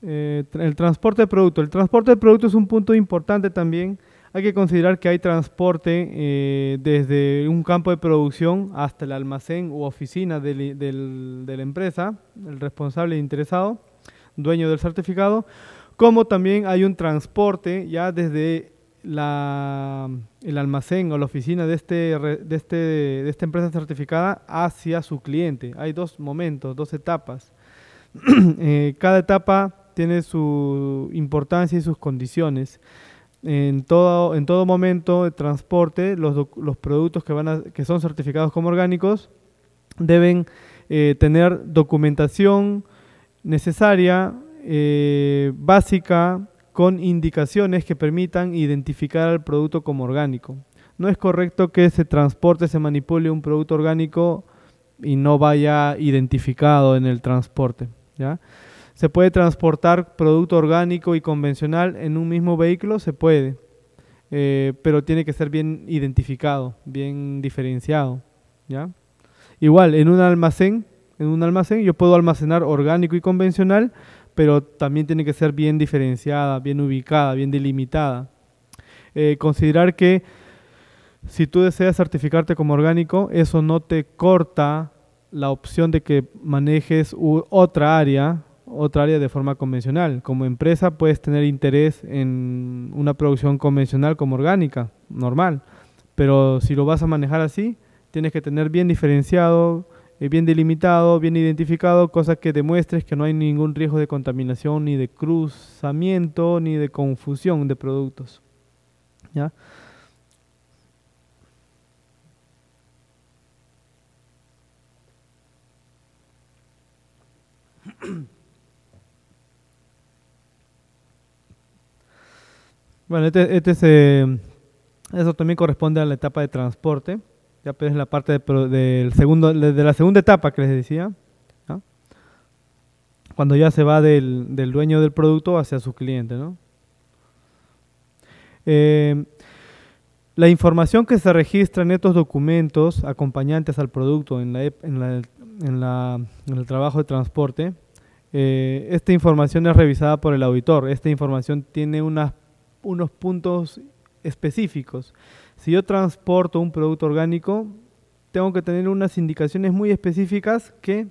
Eh, el transporte de producto. El transporte de producto es un punto importante también. Hay que considerar que hay transporte eh, desde un campo de producción hasta el almacén u oficina de la empresa, el responsable interesado, dueño del certificado, como también hay un transporte ya desde el almacén o la oficina de, este, de, este, de esta empresa certificada hacia su cliente. Hay dos momentos, dos etapas. Eh, cada etapa tiene su importancia y sus condiciones. En todo, en todo momento de transporte, los, productos que, van que son certificados como orgánicos deben eh, tener documentación necesaria, eh, básica, con indicaciones que permitan identificar al producto como orgánico. No es correcto que se transporte, se manipule un producto orgánico y no vaya identificado en el transporte. ¿ya? ¿Se puede transportar producto orgánico y convencional en un mismo vehículo? Se puede, eh, pero tiene que ser bien identificado, bien diferenciado. ¿ya? Igual, en un almacén, en un almacén yo puedo almacenar orgánico y convencional, pero también tiene que ser bien diferenciada, bien ubicada, bien delimitada. Eh, considerar que si tú deseas certificarte como orgánico, eso no te corta la opción de que manejes otra área otra área de forma convencional. Como empresa puedes tener interés en una producción convencional como orgánica, normal, pero si lo vas a manejar así, tienes que tener bien diferenciado, eh, bien delimitado, bien identificado, cosas que demuestres que no hay ningún riesgo de contaminación, ni de cruzamiento, ni de confusión de productos. ¿Ya? Bueno, este, este eso también corresponde a la etapa de transporte. Ya pues la parte de, del segundo, de la segunda etapa que les decía, cuando ya se va del, del, dueño del producto hacia su cliente. ¿no? Eh, la información que se registra en estos documentos acompañantes al producto en, la, en, la, en, el trabajo de transporte, eh, esta información es revisada por el auditor. Esta información tiene unas unos puntos específicos. Si yo transporto un producto orgánico, tengo que tener unas indicaciones muy específicas que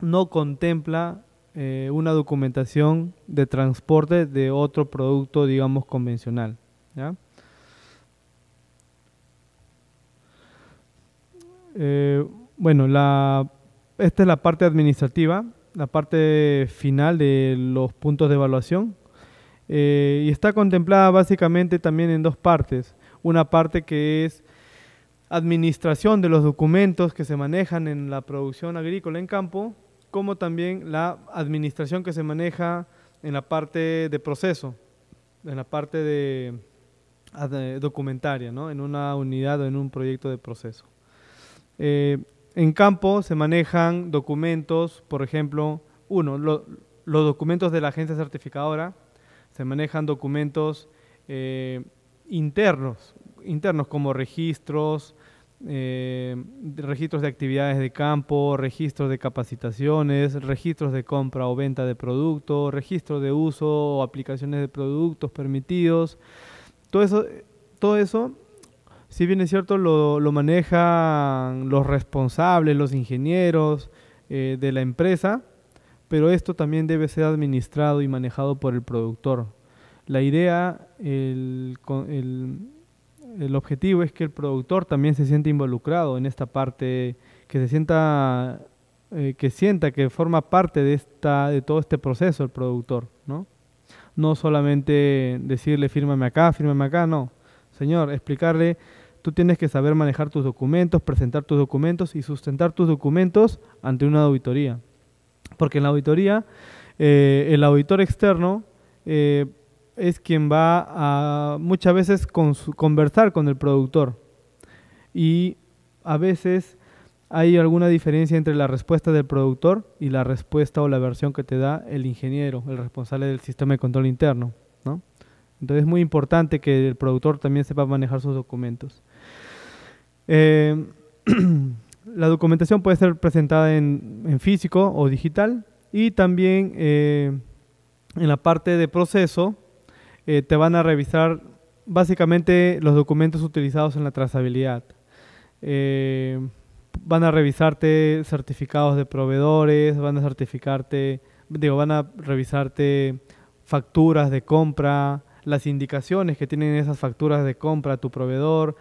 no contempla eh, una documentación de transporte de otro producto, digamos, convencional. Eh, bueno, esta es la parte administrativa, la parte final de los puntos de evaluación, eh, y está contemplada básicamente también en dos partes. Una parte que es administración de los documentos que se manejan en la producción agrícola en campo, como también la administración que se maneja en la parte de proceso, en la parte de, eh, documentaria, en una unidad o en un proyecto de proceso. Eh, en campo se manejan documentos, por ejemplo, uno, los documentos de la agencia certificadora, se manejan documentos eh, internos, internos como registros, eh, registros de actividades de campo, registros de capacitaciones, registros de compra o venta de productos, registros de uso o aplicaciones de productos permitidos. Todo eso, todo eso si bien es cierto, lo, manejan los responsables, los ingenieros eh, de la empresa, pero esto también debe ser administrado y manejado por el productor. La idea, el, objetivo es que el productor también se sienta involucrado en esta parte, que se sienta eh, que sienta que forma parte de esta de todo este proceso el productor, ¿no? No solamente decirle fírmame acá, fírmame acá, no. Señor, explicarle, tú tienes que saber manejar tus documentos, presentar tus documentos y sustentar tus documentos ante una auditoría. Porque en la auditoría, eh, el auditor externo eh, es quien va a muchas veces conversar con el productor. Y a veces hay alguna diferencia entre la respuesta del productor y la respuesta o la versión que te da el ingeniero, el responsable del sistema de control interno. ¿no? Entonces es muy importante que el productor también sepa manejar sus documentos. Eh, La documentación puede ser presentada en, físico o digital y también eh, en la parte de proceso eh, te van a revisar básicamente los documentos utilizados en la trazabilidad. Eh, van a revisarte certificados de proveedores, van a certificarte, digo, van a revisarte facturas de compra, las indicaciones que tienen esas facturas de compra a tu proveedor,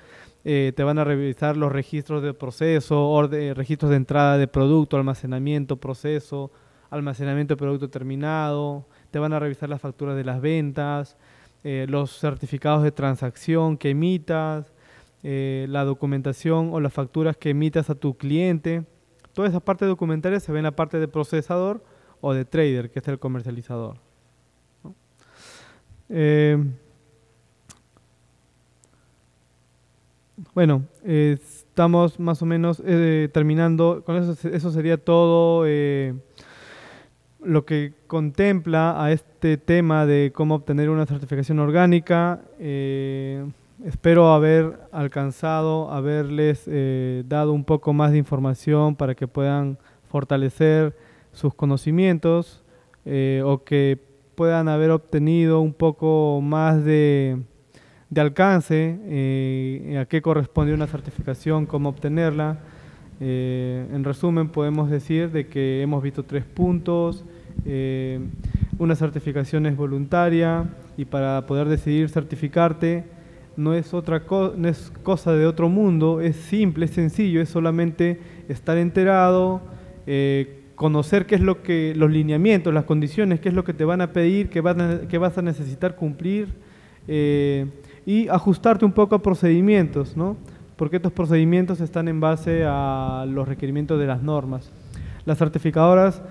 eh, te van a revisar los registros de proceso, registros de entrada de producto, almacenamiento, proceso, almacenamiento de producto terminado, te van a revisar las facturas de las ventas, eh, los certificados de transacción que emitas, eh, la documentación o las facturas que emitas a tu cliente. Toda esa parte documentaria se ven en la parte de procesador o de trader, que es el comercializador. Bueno, estamos más o menos eh, terminando. Con eso, eso sería todo eh, lo que contempla a este tema de cómo obtener una certificación orgánica. Eh, espero haber alcanzado, haberles dado un poco más de información para que puedan fortalecer sus conocimientos o que puedan haber obtenido un poco más de de alcance, eh, a qué corresponde una certificación, cómo obtenerla. Eh, en resumen, podemos decir de que hemos visto tres puntos. Eh, una certificación es voluntaria y para poder decidir certificarte no es otra cosa de otro mundo, es simple, es sencillo, es solamente estar enterado, conocer qué es lo que los lineamientos, las condiciones, qué es lo que te van a pedir, qué, vas a necesitar cumplir y ajustarte un poco a procedimientos, ¿no? porque estos procedimientos están en base a los requerimientos de las normas. Las certificadoras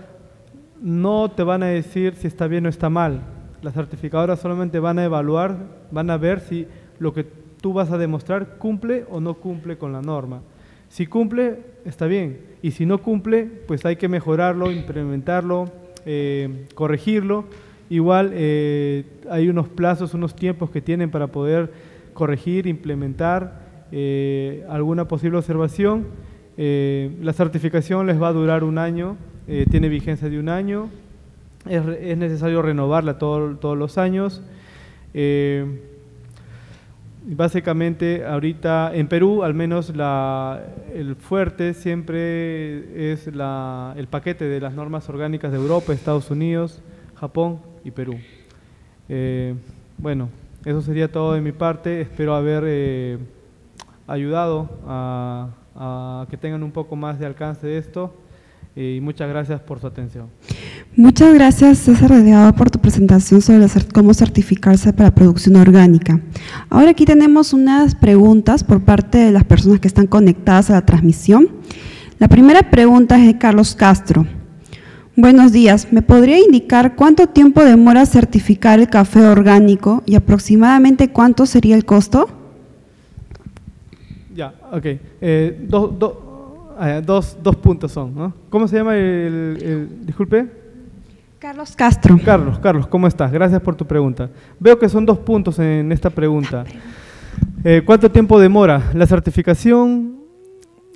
no te van a decir si está bien o está mal. Las certificadoras solamente van a evaluar, van a ver si lo que tú vas a demostrar cumple o no cumple con la norma. Si cumple, está bien. Y si no cumple, pues hay que mejorarlo, implementarlo, eh, corregirlo Igual eh, hay unos plazos, unos tiempos que tienen para poder corregir, implementar eh, alguna posible observación. Eh, la certificación les va a durar un año, tiene vigencia de un año, es, necesario renovarla todos los años. básicamente ahorita en Perú al menos el fuerte siempre es el paquete de las normas orgánicas de Europa, Estados Unidos, Japón, y Perú. Eh, bueno, eso sería todo de mi parte. Espero haber eh, ayudado a, que tengan un poco más de alcance de esto eh, y muchas gracias por su atención. Muchas gracias César Redeado por tu presentación sobre cómo certificarse para producción orgánica. Ahora aquí tenemos unas preguntas por parte de las personas que están conectadas a la transmisión. La primera pregunta es de Carlos Castro. Buenos días. ¿Me podría indicar cuánto tiempo demora certificar el café orgánico y aproximadamente cuánto sería el costo? Ya, ok. Eh, ah, dos, puntos son, ¿Cómo se llama el, disculpe? Carlos Castro. Carlos, Carlos, ¿cómo estás? Gracias por tu pregunta. Veo que son dos puntos en esta pregunta. Ah, eh, ¿Cuánto tiempo demora la certificación,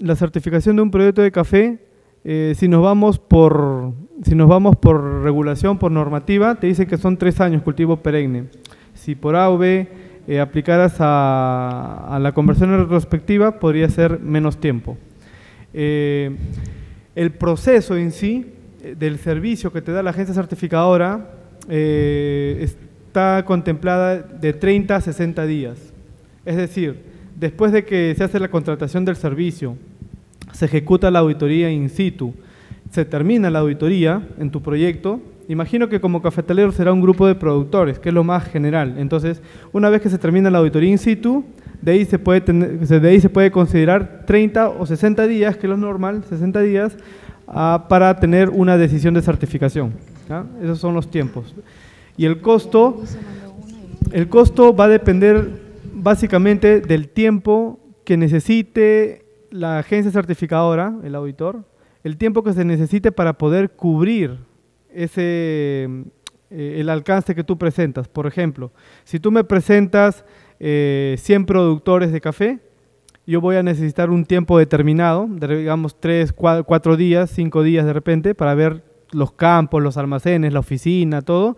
la certificación de un proyecto de café? Eh, si nos vamos por si nos vamos por regulación, por normativa, te dice que son tres años cultivo perenne. Si por A o B eh, aplicaras a, la conversión retrospectiva, podría ser menos tiempo. Eh, el proceso en sí eh, del servicio que te da la agencia certificadora está contemplada de 30 a 60 días. Es decir, después de que se hace la contratación del servicio, se ejecuta la auditoría in situ, se termina la auditoría en tu proyecto, imagino que como cafetalero será un grupo de productores, que es lo más general. Entonces, una vez que se termina la auditoría in situ, de ahí se puede, considerar 30 o 60 días, que es lo normal, 60 días, ah, para tener una decisión de certificación. Esos son los tiempos. Y el costo, el costo va a depender básicamente del tiempo que necesite la agencia certificadora, el auditor, el tiempo que se necesite para poder cubrir ese, eh, el alcance que tú presentas. Por ejemplo, si tú me presentas 100 eh, productores de café, yo voy a necesitar un tiempo determinado, digamos 3, 4, días, 5 días de repente, para ver los campos, los almacenes, la oficina, todo,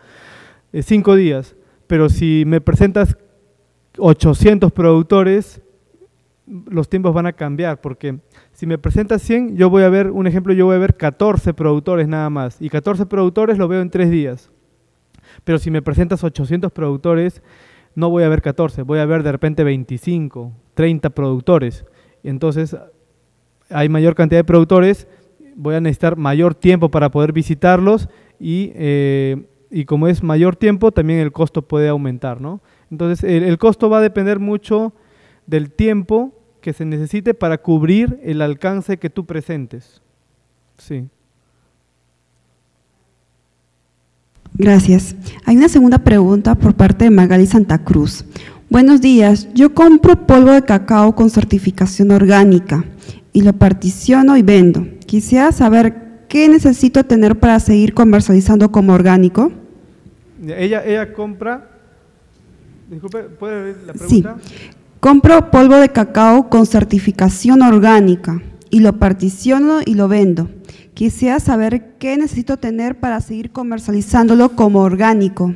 5 eh, días. Pero si me presentas 800 productores, los tiempos van a cambiar, porque si me presentas 100, yo voy a ver, un ejemplo, yo voy a ver 14 productores nada más, y 14 productores lo veo en 3 días. Pero si me presentas 800 productores, no voy a ver 14, voy a ver de repente 25, 30 productores. Entonces, hay mayor cantidad de productores, voy a necesitar mayor tiempo para poder visitarlos y, eh, como es mayor tiempo, también el costo puede aumentar, ¿no? Entonces, el costo va a depender mucho del tiempo que se necesite para cubrir el alcance que tú presentes. Sí. Gracias. Hay una segunda pregunta por parte de Magali Santa Cruz. Buenos días, yo compro polvo de cacao con certificación orgánica y lo particiono y vendo. Quisiera saber qué necesito tener para seguir comercializando como orgánico. Ella, ella compra Disculpe, ¿puede ver la pregunta? Compro polvo de cacao con certificación orgánica y lo particiono y lo vendo. Quisiera saber qué necesito tener para seguir comercializándolo como orgánico.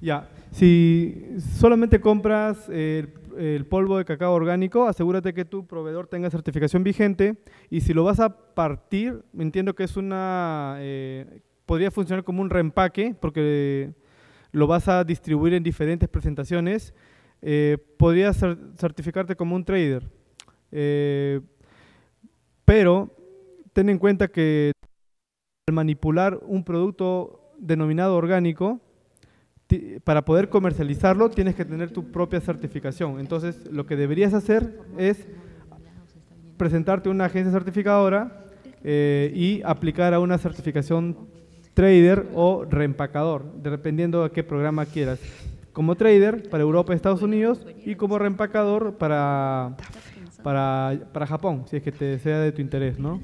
Ya, si solamente compras eh, el, polvo de cacao orgánico, asegúrate que tu proveedor tenga certificación vigente y si lo vas a partir, entiendo que es una, eh, podría funcionar como un reempaque porque lo vas a distribuir en diferentes presentaciones eh, podrías certificarte como un trader. Eh, pero ten en cuenta que al manipular un producto denominado orgánico, para poder comercializarlo tienes que tener tu propia certificación. Entonces, lo que deberías hacer es presentarte a una agencia certificadora eh, y aplicar a una certificación trader o reempacador, dependiendo de qué programa quieras como trader para Europa y Estados Unidos y como reempacador para, para, Japón, si es que te sea de tu interés, ¿no?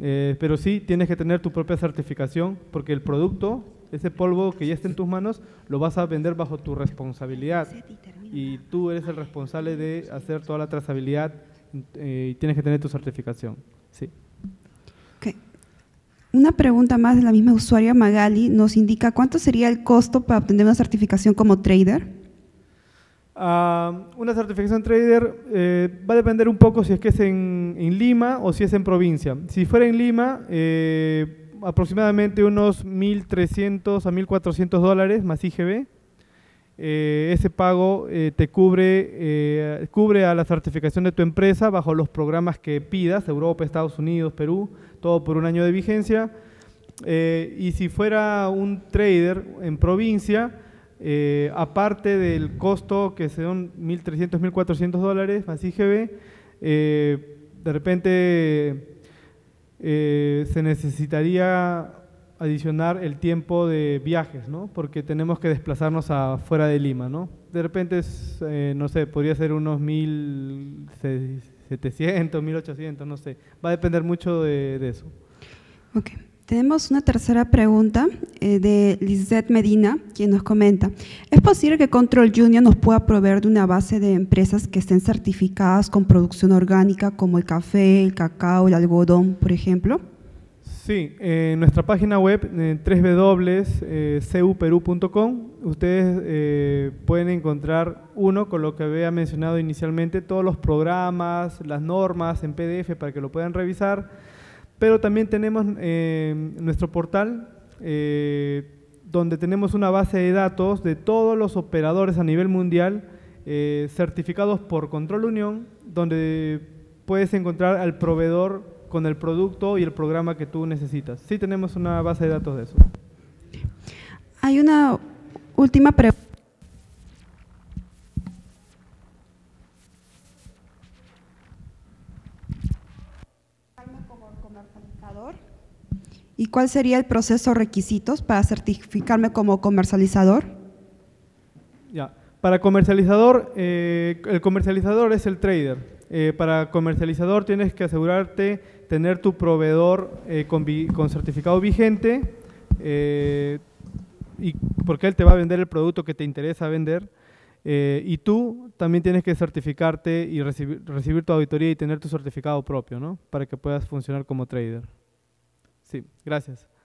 Eh, pero sí tienes que tener tu propia certificación porque el producto, ese polvo que ya está en tus manos, lo vas a vender bajo tu responsabilidad y tú eres el responsable de hacer toda la trazabilidad eh, y tienes que tener tu certificación, sí. Una pregunta más de la misma usuaria Magali nos indica cuánto sería el costo para obtener una certificación como trader. Ah, una certificación trader eh, va a depender un poco si es que es en, Lima o si es en provincia. Si fuera en Lima, eh, aproximadamente unos 1.300 a 1.400 dólares más IGB. Eh, ese pago eh, te cubre, eh, cubre a la certificación de tu empresa bajo los programas que pidas, Europa, Estados Unidos, Perú, todo por un año de vigencia. y si fuera un trader en provincia, aparte del costo que son 1.300, 1.400 dólares más de repente se necesitaría adicionar el tiempo de viajes, ¿no? Porque tenemos que desplazarnos afuera de Lima, ¿no? De repente, eh, no sé, podría ser unos 1.700, 1.800, no sé. Va a depender mucho de, eso. Ok. Tenemos una tercera pregunta eh, de Lizeth Medina, quien nos comenta, ¿es posible que Control Junior nos pueda proveer de una base de empresas que estén certificadas con producción orgánica como el café, el cacao, el algodón, por ejemplo? Sí, en eh, nuestra página web eh, www.cuperu.com eh, ustedes eh, pueden encontrar uno con lo que había mencionado inicialmente, todos los programas, las normas en PDF para que lo puedan revisar, pero también tenemos nuestro portal donde tenemos una base de datos de todos los operadores a nivel mundial certificados por Control Unión, donde puedes encontrar al proveedor con el producto y el programa que tú necesitas. Sí tenemos una base de datos de eso. Hay una última pregunta. ¿Y cuál sería el proceso requisitos para certificarme como comercializador? Ya, para comercializador, eh, el comercializador es el trader. Eh, para comercializador tienes que asegurarte tener tu proveedor eh, con, certificado vigente, eh, y porque él te va a vender el producto que te interesa vender. Eh, y tú también tienes que certificarte y recibir, recibir, tu auditoría y tener tu certificado propio, ¿no? Para que puedas funcionar como trader. Sí, gracias.